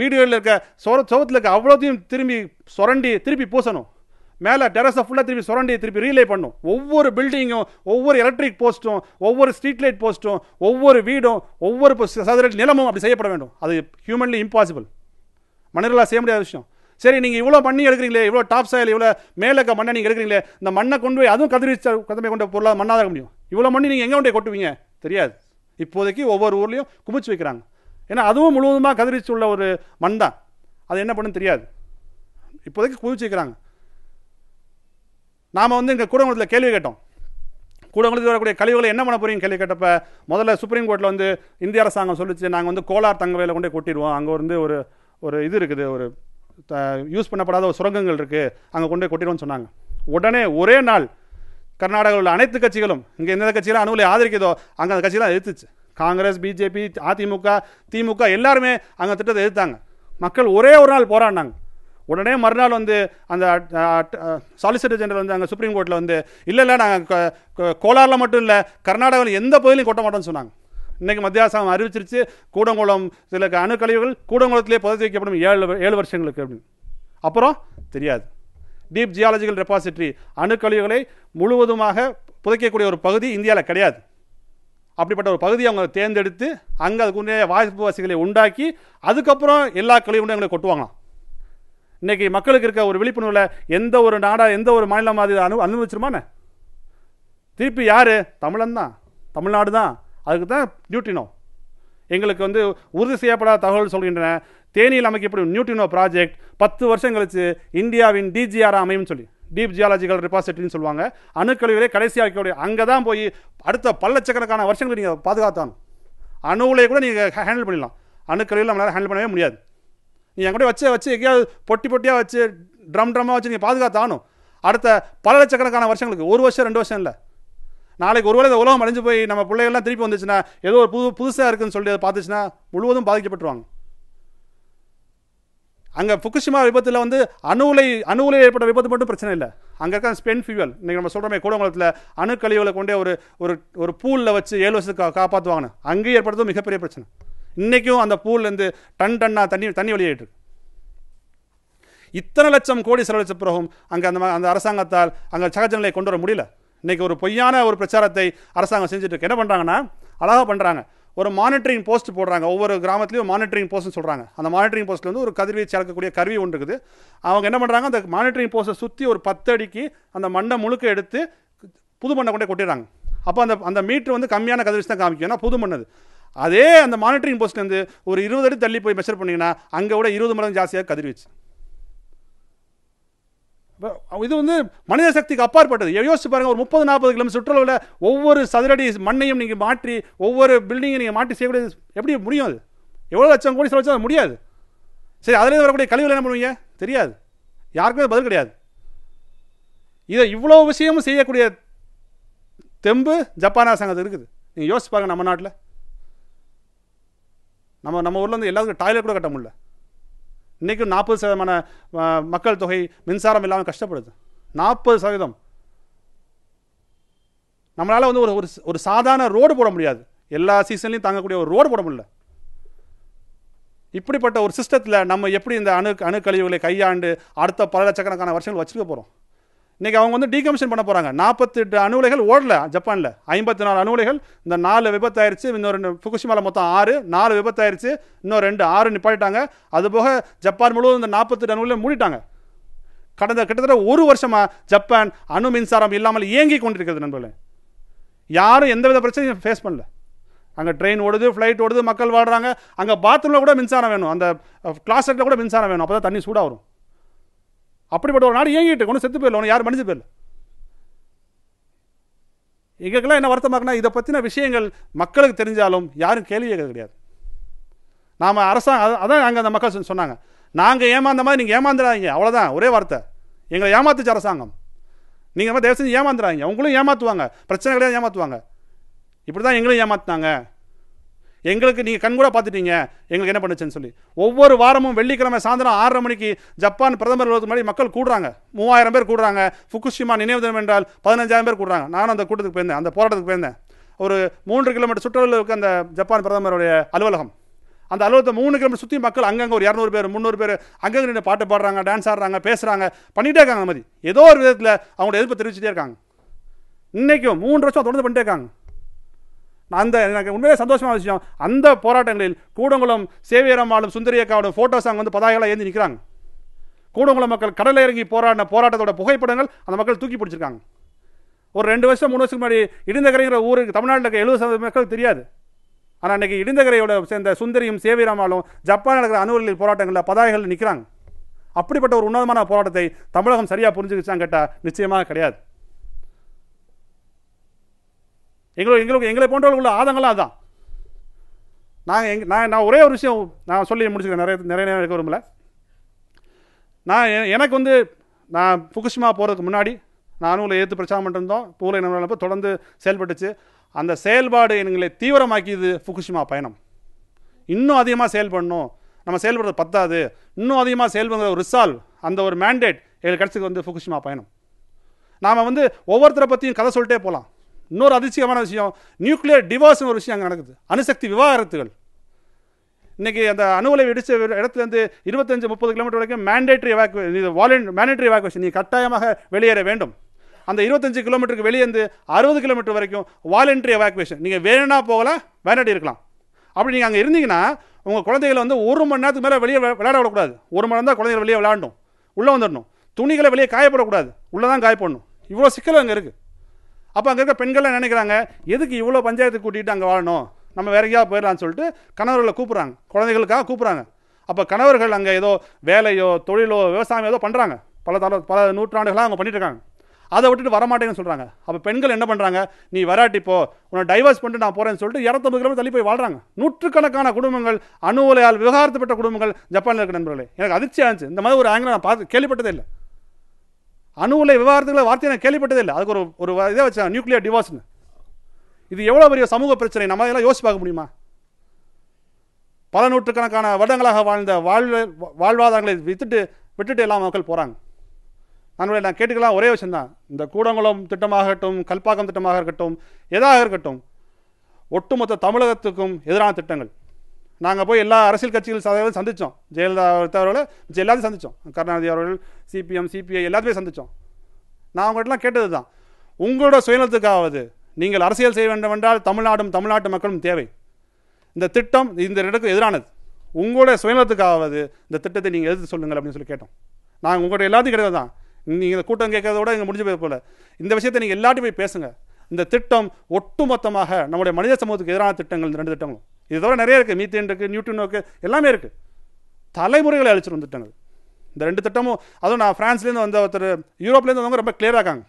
வீடுகளில் இருக்க சொர சுவத்தில் இருக்க அவ்வளோத்தையும் திரும்பி சுரண்டி திருப்பி பூசணும் மேலே டெரஸை ஃபுல்லாக திருப்பி சுரண்டி திருப்பி ரீலே பண்ணும் ஒவ்வொரு பில்டிங்கும் ஒவ்வொரு எலக்ட்ரிக் போஸ்ட்டும் ஒவ்வொரு ஸ்ட்ரீட் லைட் போஸ்ட்டும் ஒவ்வொரு வீடும் ஒவ்வொரு சதுரடி நிலமும் அப்படி செய்யப்பட வேண்டும் அது ஹியூமன்லி இம்பாசிபிள் மனிதர்களாக செய்ய முடியாத விஷயம் சரி நீங்கள் இவ்வளோ பண்ணி எடுக்கிறீங்களே இவ்வளோ டாப் சாயில் இவ்வளோ மேலக்க மண்ணை நீங்கள் எடுக்கிறீங்களே இந்த மண்ணை கொண்டு போய் அதுவும் கதிரி கதமை கொண்ட பொருளாக மண்ணாக முடியும் இவ்வளோ மண்ணி நீங்கள் எங்கே கொண்டே கொட்டுவீங்க தெரியாது இப்போதைக்கு ஒவ்வொரு ஊர்லேயும் குமிச்சு வைக்கிறாங்க ஏன்னா அதுவும் முழுவதுமாக கதிரிச்சு உள்ள ஒரு மண் தான் அது என்ன பண்ணுன்னு தெரியாது இப்போதைக்கு குவிச்சு வைக்கிறாங்க நாம் வந்து இங்கே கூடங்குளத்தில் கேள்வி கேட்டோம் கூடங்குளத்தில் வரக்கூடிய கழிவுகளை என்ன பண்ண போகிறீங்க கேள்வி கேட்டப்ப முதல்ல சுப்ரீம் கோர்ட்டில் வந்து இந்திய அரசாங்கம் சொல்லிச்சு நாங்கள் வந்து கோலார் தங்கவையில் கொண்டே கொட்டிடுவோம் அங்கே வந்து ஒரு ஒரு இது இருக்குது ஒரு யூஸ் பண்ணப்படாத ஒரு சுரங்கங்கள் இருக்குது அங்கே கொண்டு கொட்டிடுவோம்னு சொன்னாங்க உடனே ஒரே நாள் கர்நாடகாவில் உள்ள அனைத்து கட்சிகளும் இங்கே எந்தெந்த கட்சியெல்லாம் அணுகளை ஆதரிக்குதோ அங்கே அந்த கட்சியெல்லாம் எதிர்த்துச்சு காங்கிரஸ் பிஜேபி அதிமுக திமுக எல்லாருமே அங்கே திட்டத்தை எதிர்த்தாங்க மக்கள் ஒரே ஒரு நாள் போராடினாங்க உடனே மறுநாள் வந்து அந்த சாலிசிட்டர் ஜெனரல் வந்து அங்கே சுப்ரீம் கோர்ட்டில் வந்து இல்லை இல்லை நாங்கள் கோலாரில் மட்டும் இல்லை கர்நாடகாவில் எந்த பகுதியிலையும் கொட்ட மாட்டோம்னு சொன்னாங்க இன்றைக்கி மத்தியாசம் அறிவிச்சிருச்சு கூடங்குளம் சில அணுக்கழிவுகள் கூடங்குளத்திலே புதைச்சி வைக்கப்படும் ஏழு ஏழு வருஷங்களுக்கு அப்படின்னு அப்புறம் தெரியாது டீப் ஜியாலஜிக்கல் ரெப்பாசிட்ரி அணுக்கழிவுகளை முழுவதுமாக புதைக்கக்கூடிய ஒரு பகுதி இந்தியாவில் கிடையாது அப்படிப்பட்ட ஒரு பகுதியை அவங்க தேர்ந்தெடுத்து அங்கே அதுக்குரிய வாய்ப்பு வசதிகளை உண்டாக்கி அதுக்கப்புறம் எல்லா கழிவுகளையும் எங்களை கொட்டுவாங்களாம் இன்றைக்கி மக்களுக்கு இருக்க ஒரு விழிப்புணர்வில் எந்த ஒரு நாடாக எந்த ஒரு மாநிலம் அது அனு அனுபவிச்சிருமானே திருப்பி யார் தமிழன் தான் தமிழ்நாடு தான் அதுக்கு தான் நியூட்டினோ எங்களுக்கு வந்து உறுதி செய்யப்படாத தகவல் சொல்கின்றன தேனியில் அமைக்கப்படும் நியூட்டினோ ப்ராஜெக்ட் பத்து வருஷம் கழிச்சு இந்தியாவின் டிஜிஆர் அமையும் சொல்லி டீப் ஜியாலஜிக்கல் ரிபாசிட்டரின்னு சொல்லுவாங்க அணுக்கழிவுகளே கடைசியாக வைக்கக்கூடிய அங்கே தான் போய் அடுத்த பல்லட்சக்கணக்கான வருஷங்களை நீங்கள் பாதுகாத்தானும் அணுவிலே கூட நீங்கள் ஹேண்டில் பண்ணிடலாம் அணுக்கழிவில் நம்மளால் ஹேண்டில் பண்ணவே முடியாது நீ என் கூட வச்சு வச்சு எங்கேயாவது பொட்டி பொட்டியாக வச்சு ட்ரம் ட்ரம்மாக வச்சு நீ பாதுகாத்தாகணும் அடுத்த பல லட்சக்கணக்கான வருஷங்களுக்கு ஒரு வருஷம் ரெண்டு வருஷம் இல்லை நாளைக்கு ஒருவேளை இந்த உலகம் அழிஞ்சு போய் நம்ம பிள்ளைகள்லாம் திருப்பி வந்துச்சுன்னா ஏதோ ஒரு புது புதுசாக இருக்குதுன்னு சொல்லி அதை பார்த்துச்சுன்னா முழுவதும் பாதிக்கப்பட்டுருவாங்க அங்கே புக்குஷிமா விபத்தில் வந்து அணுலை அணுலை ஏற்பட்ட விபத்து மட்டும் பிரச்சனை இல்லை அங்கே இருக்க ஸ்பென் ஃபியூவல் இன்றைக்கி நம்ம சொல்கிறோமே கூடங்குளத்தில் அணுக்கழிவுகளை கொண்டே ஒரு ஒரு ஒரு பூலில் வச்சு ஏழு வருஷத்துக்கு காப்பாற்றுவாங்கன்னு அங்கேயும் ஏற்படுறதும் மிகப்பெரிய பிரச்சனை இன்றைக்கும் அந்த பூலேருந்து டன் டன்னாக தண்ணி தண்ணி வெளியேற்று இத்தனை லட்சம் கோடி செலவழித்த பிறகும் அங்கே அந்த அந்த அரசாங்கத்தால் அங்கே சகஜங்களை கொண்டு வர முடியல இன்றைக்கி ஒரு பொய்யான ஒரு பிரச்சாரத்தை அரசாங்கம் செஞ்சுட்டு என்ன பண்ணுறாங்கன்னா அழகாக பண்ணுறாங்க ஒரு மானிட்டரிங் போஸ்ட் போடுறாங்க ஒவ்வொரு கிராமத்துலேயும் மானிட்டரிங் போஸ்ட்டுன்னு சொல்கிறாங்க அந்த மானிட்டரிங் போஸ்ட்டில் வந்து ஒரு கதிர்வீச்சு அளக்கக்கூடிய கருவி ஒன்று இருக்குது அவங்க என்ன பண்ணுறாங்க அந்த மானிட்டரிங் போஸ்ட்டை சுற்றி ஒரு பத்து அடிக்கு அந்த மண்டை முழுக்க எடுத்து புது மண்ணை கொண்டே கொட்டிடுறாங்க அப்போ அந்த அந்த மீட்ரு வந்து கம்மியான கதிர்வீச்சு தான் காமிக்கும் ஏன்னா புது மண்ணது அதே அந்த மானிட்டரிங் போஸ்ட்லேருந்து ஒரு இருபது அடி தள்ளி போய் மெஷர் பண்ணிங்கன்னா அங்கே விட இருபது மடங்கு ஜாஸ்தியாக கதிர்வீச்சு இது வந்து மனித சக்திக்கு அப்பாற்பட்டது யோசிச்சு பாருங்கள் ஒரு முப்பது நாற்பது கிலோமீட்டர் சுற்றுலாவில் ஒவ்வொரு சதுரடி மண்ணையும் நீங்கள் மாற்றி ஒவ்வொரு பில்டிங்கையும் நீங்கள் மாற்றி செய்யக்கூடிய எப்படி முடியும் அது எவ்வளோ லட்சம் கோடி செலவு அது முடியாது சரி அதுலேருந்து வரக்கூடிய கழிவுகள் என்ன பண்ணுவீங்க தெரியாது யாருக்குமே பதில் கிடையாது இதை இவ்வளோ விஷயமும் செய்யக்கூடிய தெம்பு ஜப்பான் அரசாங்கத்துக்கு இருக்குது நீங்கள் யோசிச்சு பாருங்கள் நம்ம நாட்டில் நம்ம நம்ம ஊரில் வந்து எல்லாத்துக்கும் டாய்லெட் கூட கட்ட முடியல இன்றைக்கும் நாற்பது சதவீதமான மக்கள் தொகை மின்சாரம் இல்லாமல் கஷ்டப்படுது நாற்பது சதவீதம் நம்மளால் வந்து ஒரு ஒரு ஒரு சாதாரண ரோடு போட முடியாது எல்லா சீசன்லையும் தாங்கக்கூடிய ஒரு ரோடு போட முடியல இப்படிப்பட்ட ஒரு சிஸ்டத்தில் நம்ம எப்படி இந்த அணு அணுக்கழிவுகளை கையாண்டு அடுத்த பல லட்சக்கணக்கான வருஷங்கள் வச்சுருக்க போகிறோம் இன்றைக்கி அவங்க வந்து டீகமிஷன் பண்ண போகிறாங்க நாற்பத்தெட்டு அணுலைகள் ஓடல ஜப்பானில் ஐம்பத்தி நாலு அணுலைகள் இந்த நாலு விபத்தாயிருச்சு இன்னொரு புகுஷிமாவில் மொத்தம் ஆறு நாலு விபத்தாயிருச்சு இன்னும் ரெண்டு ஆறு நிப்பாட்டிட்டாங்க அதுபோக ஜப்பான் முழுவதும் இந்த நாற்பத்தெட்டு அணுவில் மூடிட்டாங்க கடந்த கிட்டத்தட்ட ஒரு வருஷமாக ஜப்பான் அணு மின்சாரம் இல்லாமல் இயங்கி கொண்டிருக்கிறது நண்பர்களே யாரும் எந்த வித பிரச்சனையும் ஃபேஸ் பண்ணல அங்கே ட்ரெயின் ஓடுது ஃப்ளைட் ஓடுது மக்கள் வாடுறாங்க அங்கே பாத்ரூமில் கூட மின்சாரம் வேணும் அந்த கிளாஸ்ரூமில் கூட மின்சாரம் வேணும் அப்போ தான் தண்ணி சூடாக வரும் அப்படிப்பட்ட ஒரு நாடு இயங்கிட்டு ஒன்றும் செத்து போயிடல ஒன்று யாரும் மனித போயிடல எங்களுக்கெல்லாம் என்ன வருத்தமாக்குனா இதை பற்றின விஷயங்கள் மக்களுக்கு தெரிஞ்சாலும் யாரும் கேள்வி கேட்க கிடையாது நாம் அரசாங்கம் அதான் அங்கே அந்த மக்கள் சொன்னாங்க நாங்கள் ஏமாந்த மாதிரி நீங்கள் ஏமாந்துடாதீங்க அவ்வளோதான் ஒரே வார்த்தை எங்களை ஏமாத்துச்சு அரசாங்கம் நீங்கள் மாதிரி தயவு செஞ்சு ஏமாந்துடாதீங்க உங்களும் ஏமாற்றுவாங்க பிரச்சனை கிடையாது ஏமாற்றுவாங்க இப்படி தான் எங்களையும் ஏமாத்தினாங்க எங்களுக்கு நீங்கள் கண் கூட பார்த்துட்டீங்க எங்களுக்கு என்ன பண்ணுச்சுன்னு சொல்லி ஒவ்வொரு வாரமும் வெள்ளிக்கிழமை சாயந்தரம் ஆறரை மணிக்கு ஜப்பான் பிரதமர் முன்னாடி மக்கள் கூடுறாங்க மூவாயிரம் பேர் கூடுறாங்க ஃபுக்குஷிமா நினைவு தினம் என்றால் பதினஞ்சாயிரம் பேர் கூடுறாங்க நானும் அந்த கூட்டத்துக்கு போயிருந்தேன் அந்த போராட்டத்துக்கு போயிருந்தேன் ஒரு மூன்று கிலோமீட்டர் சுற்றுலா இருக்க அந்த ஜப்பான் பிரதமருடைய அலுவலகம் அந்த அலுவலகத்தை மூணு கிலோமீட்டர் சுற்றி மக்கள் அங்கங்கே ஒரு இரநூறு பேர் முந்நூறு பேர் அங்கங்கே நின்று பாட்டு பாடுறாங்க டான்ஸ் ஆடுறாங்க பேசுகிறாங்க பண்ணிகிட்டே இருக்காங்க அந்த மாதிரி ஏதோ ஒரு விதத்தில் அவங்களோட எதிர்ப்பு தெரிவிச்சுட்டே இருக்காங்க இன்றைக்கும் மூன்று வருஷம் தொடர்ந்து பண்ணிட்டே இருக்காங்க அந்த எனக்கு உண்மையிலே சந்தோஷமான விஷயம் அந்த போராட்டங்களில் கூடங்குளம் சேவியரம்மாளும் சுந்தரியக்காவோட ஃபோட்டோஸ் அங்கே வந்து பதாகலாக ஏந்தி நிற்கிறாங்க கூடங்குளம் மக்கள் கடலில் இறங்கி போராடின போராட்டத்தோட புகைப்படங்கள் அந்த மக்கள் தூக்கி பிடிச்சிருக்காங்க ஒரு ரெண்டு வருஷம் மூணு வருஷத்துக்கு முன்னாடி இடிந்தகரைங்கிற ஊருக்கு தமிழ்நாட்டில் இருக்க எழுபது சதவீத மக்களுக்கு தெரியாது ஆனால் அன்றைக்கி இடிந்தகரையோட சேர்ந்த சுந்தரியும் சேவியராமாலும் ஜப்பான் நடக்கிற அணுவலில் போராட்டங்களில் பதாகைகள் நிற்கிறாங்க அப்படிப்பட்ட ஒரு உன்னதமான போராட்டத்தை தமிழகம் சரியாக புரிஞ்சுக்கிச்சான் கேட்டால் நிச்சயமாக கிடையாது எங்களுக்கு எங்களுக்கு எங்களை போன்றவர்களுள்ள ஆதங்களாக அதான் நான் எங் நான் நான் ஒரே ஒரு விஷயம் நான் சொல்லி முடிச்சுக்கிறேன் நிறைய நிறைய நேரம் எடுக்க விரும்பல நான் எனக்கு வந்து நான் புகுஷிமா போகிறதுக்கு முன்னாடி நானும் ஏற்று பிரச்சாரம் பண்ணிருந்தோம் பூலை நிலப்போ தொடர்ந்து செயல்பட்டுச்சு அந்த செயல்பாடு எங்களை தீவிரமாக்கியது புகுஷிமா பயணம் இன்னும் அதிகமாக செயல்படணும் நம்ம செயல்படுறது பத்தாது இன்னும் அதிகமாக செயல்படுற ஒரு ரிசால்வ் அந்த ஒரு மேண்டேட் எங்களுக்கு கிடச்சிக்கு வந்து ஃபுகுஷிமா பயணம் நாம் வந்து ஒவ்வொருத்தரை பற்றியும் கதை சொல்லிட்டே போகலாம் இன்னொரு அதிசயமான விஷயம் நியூக்ளியர் டிவோர்ஸ்னு ஒரு விஷயம் அங்கே நடக்குது அணுசக்தி விவாகரத்துகள் இன்றைக்கி அந்த அணுவலை வெடிச்ச இடத்துலேருந்து இருபத்தஞ்சு முப்பது கிலோமீட்டர் வரைக்கும் மேண்டேட்ரி எவாக்கு இது வாலண்ட் மேண்டேட்ரி எவாக்குவேஷன் நீ கட்டாயமாக வெளியேற வேண்டும் அந்த இருபத்தஞ்சி கிலோமீட்டருக்கு வெளியேந்து அறுபது கிலோமீட்டர் வரைக்கும் வாலண்ட்ரி எவாக்குவேஷன் நீங்கள் வேணும்னா போகலாம் வேணாட்டி இருக்கலாம் அப்படி நீங்கள் அங்கே இருந்தீங்கன்னா உங்கள் குழந்தைகளை வந்து ஒரு மணி நேரத்துக்கு மேலே வெளியே விளையாட விடக்கூடாது ஒரு மணி நேரம் தான் குழந்தைகள் வெளியே விளையாண்டும் உள்ளே வந்துடணும் துணிகளை வெளியே காயப்படக்கூடாது உள்ளே தான் காயப்படணும் இவ்வளோ சிக்கல் அங்கே இருக்குது அப்போ அங்கே இருக்க பெண்கள்லாம் நினைக்கிறாங்க எதுக்கு இவ்வளோ பஞ்சாயத்துக்கு கூட்டிகிட்டு அங்கே வாழணும் நம்ம வேற எங்கேயாவது சொல்லிட்டு கணவர்களை கூப்பிட்றாங்க குழந்தைகளுக்காக கூப்பிட்றாங்க அப்போ கணவர்கள் அங்கே ஏதோ வேலையோ தொழிலோ விவசாயம் ஏதோ பண்ணுறாங்க பல தல பல நூற்றாண்டுகளாக அவங்க இருக்காங்க அதை விட்டுட்டு வரமாட்டேங்கன்னு சொல்கிறாங்க அப்போ பெண்கள் என்ன பண்ணுறாங்க நீ வராட்டிப்போ உன்னை டைவர்ஸ் பண்ணிட்டு நான் போகிறேன்னு சொல்லிட்டு இரநூத்தம்பது கிலோமீட்டர் தள்ளி போய் வாழ்றாங்க நூற்றுக்கணக்கான குடும்பங்கள் அணு உலையால் விவகாரத்து பெற்ற குடும்பங்கள் ஜப்பானில் இருக்க நண்பர்களே எனக்கு அதிர்ச்சியாக இருந்துச்சு இந்த மாதிரி ஒரு ஆங்கிலம் நான் பார்த்து கேள்விப்பட்டதே இல்லை அணு உலை விவகாரத்துல வார்த்தையை நான் கேள்விப்பட்டதில்லை அதுக்கு ஒரு ஒரு இதை வச்சேன் நியூக்ளியர் டிவோர்ஸ்னு இது எவ்வளோ பெரிய சமூக பிரச்சனை நம்ம இதெல்லாம் யோசிச்சு பார்க்க முடியுமா பல நூற்றுக்கணக்கான வருடங்களாக வாழ்ந்த வாழ்வு வாழ்வாதாரங்களை வித்துட்டு விட்டுட்டு எல்லாம் மக்கள் போகிறாங்க நம்மளுடைய நான் கேட்டுக்கலாம் ஒரே விஷயம் தான் இந்த கூடங்குளம் திட்டமாகட்டும் கல்பாக்கம் திட்டமாக இருக்கட்டும் எதாக இருக்கட்டும் ஒட்டுமொத்த தமிழகத்துக்கும் எதிரான திட்டங்கள் நாங்கள் போய் எல்லா அரசியல் கட்சிகள் சதவீதம் சந்தித்தோம் ஜெயலலிதா அவர்கள் எல்லாத்தையும் சந்தித்தோம் கருணாநிதி அவர்கள் சிபிஎம் சிபிஐ எல்லாத்தையுமே சந்தித்தோம் நான் அவங்ககிட்டலாம் கேட்டது தான் உங்களோட சுயநலத்துக்காவது நீங்கள் அரசியல் செய்ய வேண்டும் என்றால் தமிழ்நாடும் தமிழ்நாட்டு மக்களும் தேவை இந்த திட்டம் இந்த இடத்துக்கு எதிரானது உங்களோட சுயநலத்துக்காவது இந்த திட்டத்தை நீங்கள் எதிர்த்து சொல்லுங்கள் அப்படின்னு சொல்லி கேட்டோம் நாங்கள் உங்கள்கிட்ட எல்லாத்தையும் கிடையாது தான் நீங்கள் இந்த கூட்டம் விட இங்கே முடிஞ்சு போய் போல இந்த விஷயத்தை நீங்கள் எல்லாத்தையும் போய் பேசுங்க இந்த திட்டம் ஒட்டுமொத்தமாக நம்முடைய மனித சமூகத்துக்கு எதிரான திட்டங்கள் இந்த ரெண்டு திட்டங்களும் இது தவிர நிறைய இருக்குது மீத்தேன் இருக்குது நியூட்டன் இருக்குது எல்லாமே இருக்குது தலைமுறைகளை அழிச்சிட்டு வந்துட்டாங்க இந்த ரெண்டு திட்டமும் அதுவும் நான் ஃப்ரான்ஸ்லேருந்து வந்த ஒருத்தர் யூரோப்லேருந்து வந்தவங்க ரொம்ப கிளியராக இருக்காங்க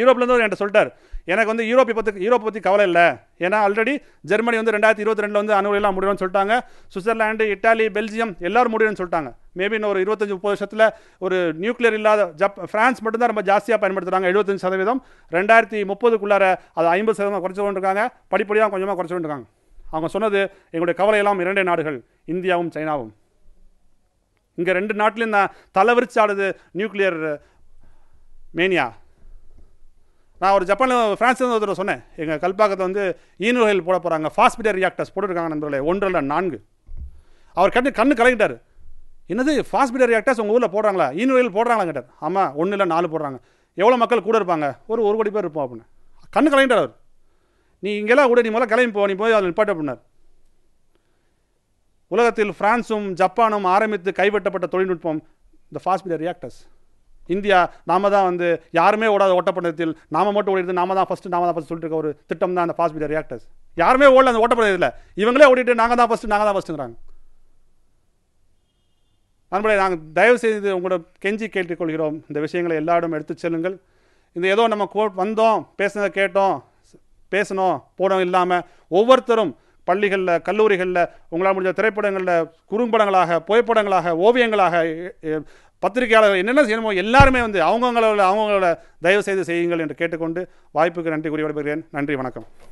யூரோப்லேருந்து என்கிட்ட சொல்லிட்டார் எனக்கு வந்து யூரோப்பை பற்றி யூரோப்பை பற்றி கவலை இல்லை ஏன்னா ஆல்ரெடி ஜெர்மனி வந்து ரெண்டாயிரத்தி இருபத்தி ரெண்டில் வந்து அணுகுலாம் முடியும்னு சொல்லிட்டாங்க சுவிட்சர்லாண்டு இட்டாலி பெல்ஜியம் எல்லோரும் முடியும்னு சொல்லிட்டாங்க மேபி இன்னும் ஒரு இருபத்தஞ்சி முப்பது வருஷத்தில் ஒரு நியூக்ளியர் இல்லாத ஜப் ஃப்ரான்ஸ் மட்டும்தான் ரொம்ப ஜாஸ்தியாக பயன்படுத்துகிறாங்க எழுபத்தஞ்சு சதவீதம் ரெண்டாயிரத்தி முப்பதுக்குள்ளார அது ஐம்பது சதவீதம் குறைச்சு கொண்டிருக்காங்க படிப்படியாக கொஞ்சமாக குறைச்சு கொண்டிருக்காங்க அவங்க சொன்னது எங்களுடைய கவலையெல்லாம் இரண்டே நாடுகள் இந்தியாவும் சைனாவும் இங்கே ரெண்டு நாட்டிலையும் தான் தலைவிரிச்சு ஆடுது நியூக்ளியர் மேனியா நான் ஒரு ஜப்பானில் ஃப்ரான்ஸ்லேருந்து ஒருத்தர் சொன்னேன் எங்கள் கல்பாக்கத்தை வந்து ஈனுகையில் போட போகிறாங்க ஃபாஸ்பிட்டர் ரியாக்டர்ஸ் போட்டுருக்காங்க நண்பர்களே இல்லை நான்கு அவர் கண்ணு கண்ணு கலங்கிட்டார் என்னது ஃபாஸ்பிட்டர் ரியாக்டர்ஸ் உங்கள் ஊரில் போடுறாங்களா ஈனுகையில் போடுறாங்களா கேட்டார் ஆமாம் இல்லை நாலு போடுறாங்க எவ்வளோ மக்கள் கூட இருப்பாங்க ஒரு ஒரு கோடி பேர் இருப்போம் அப்படின்னு கண்ணு கலங்கிட்டார் அவர் நீ இங்கெல்லாம் கூட நீ முதல்ல கிளம்பி போ நீ போய் அதை நிப்பாட்ட பண்ணார் உலகத்தில் பிரான்ஸும் ஜப்பானும் ஆரம்பித்து கைப்பற்றப்பட்ட தொழில்நுட்பம் இந்த ஃபாஸ்ட் ரியாக்டர்ஸ் இந்தியா நாம தான் வந்து யாருமே ஓடாத ஓட்டப்பந்தத்தில் நாம மட்டும் ஓடிட்டு நாம தான் ஃபஸ்ட்டு நாம தான் ஃபஸ்ட் சொல்லிட்டு இருக்க ஒரு திட்டம் தான் அந்த ஃபாஸ்ட் மீடியா ரியாக்டர்ஸ் யாருமே ஓடல அந்த ஓட்டப்பந்தத்தில் இவங்களே ஓடிட்டு நாங்கள் தான் ஃபஸ்ட்டு நாங்கள் தான் ஃபஸ்ட்டுங்கிறாங்க நண்பர்களே நாங்கள் தயவு செய்து உங்களோட கெஞ்சி கேட்டுக்கொள்கிறோம் இந்த விஷயங்களை எல்லாரும் எடுத்து செல்லுங்கள் இந்த ஏதோ நம்ம கோ வந்தோம் பேசுனதை கேட்டோம் பேசணும் போனவங்க இல்லாமல் ஒவ்வொருத்தரும் பள்ளிகளில் கல்லூரிகளில் உங்களால் முடிஞ்ச திரைப்படங்களில் குறும்படங்களாக புகைப்படங்களாக ஓவியங்களாக பத்திரிகையாளர்கள் என்னென்ன செய்யணுமோ எல்லாருமே வந்து அவங்கவுங்களோட அவங்கவுங்களோட தயவு செய்து செய்யுங்கள் என்று கேட்டுக்கொண்டு வாய்ப்புக்கு நன்றி கூறி விடைபெறுகிறேன் நன்றி வணக்கம்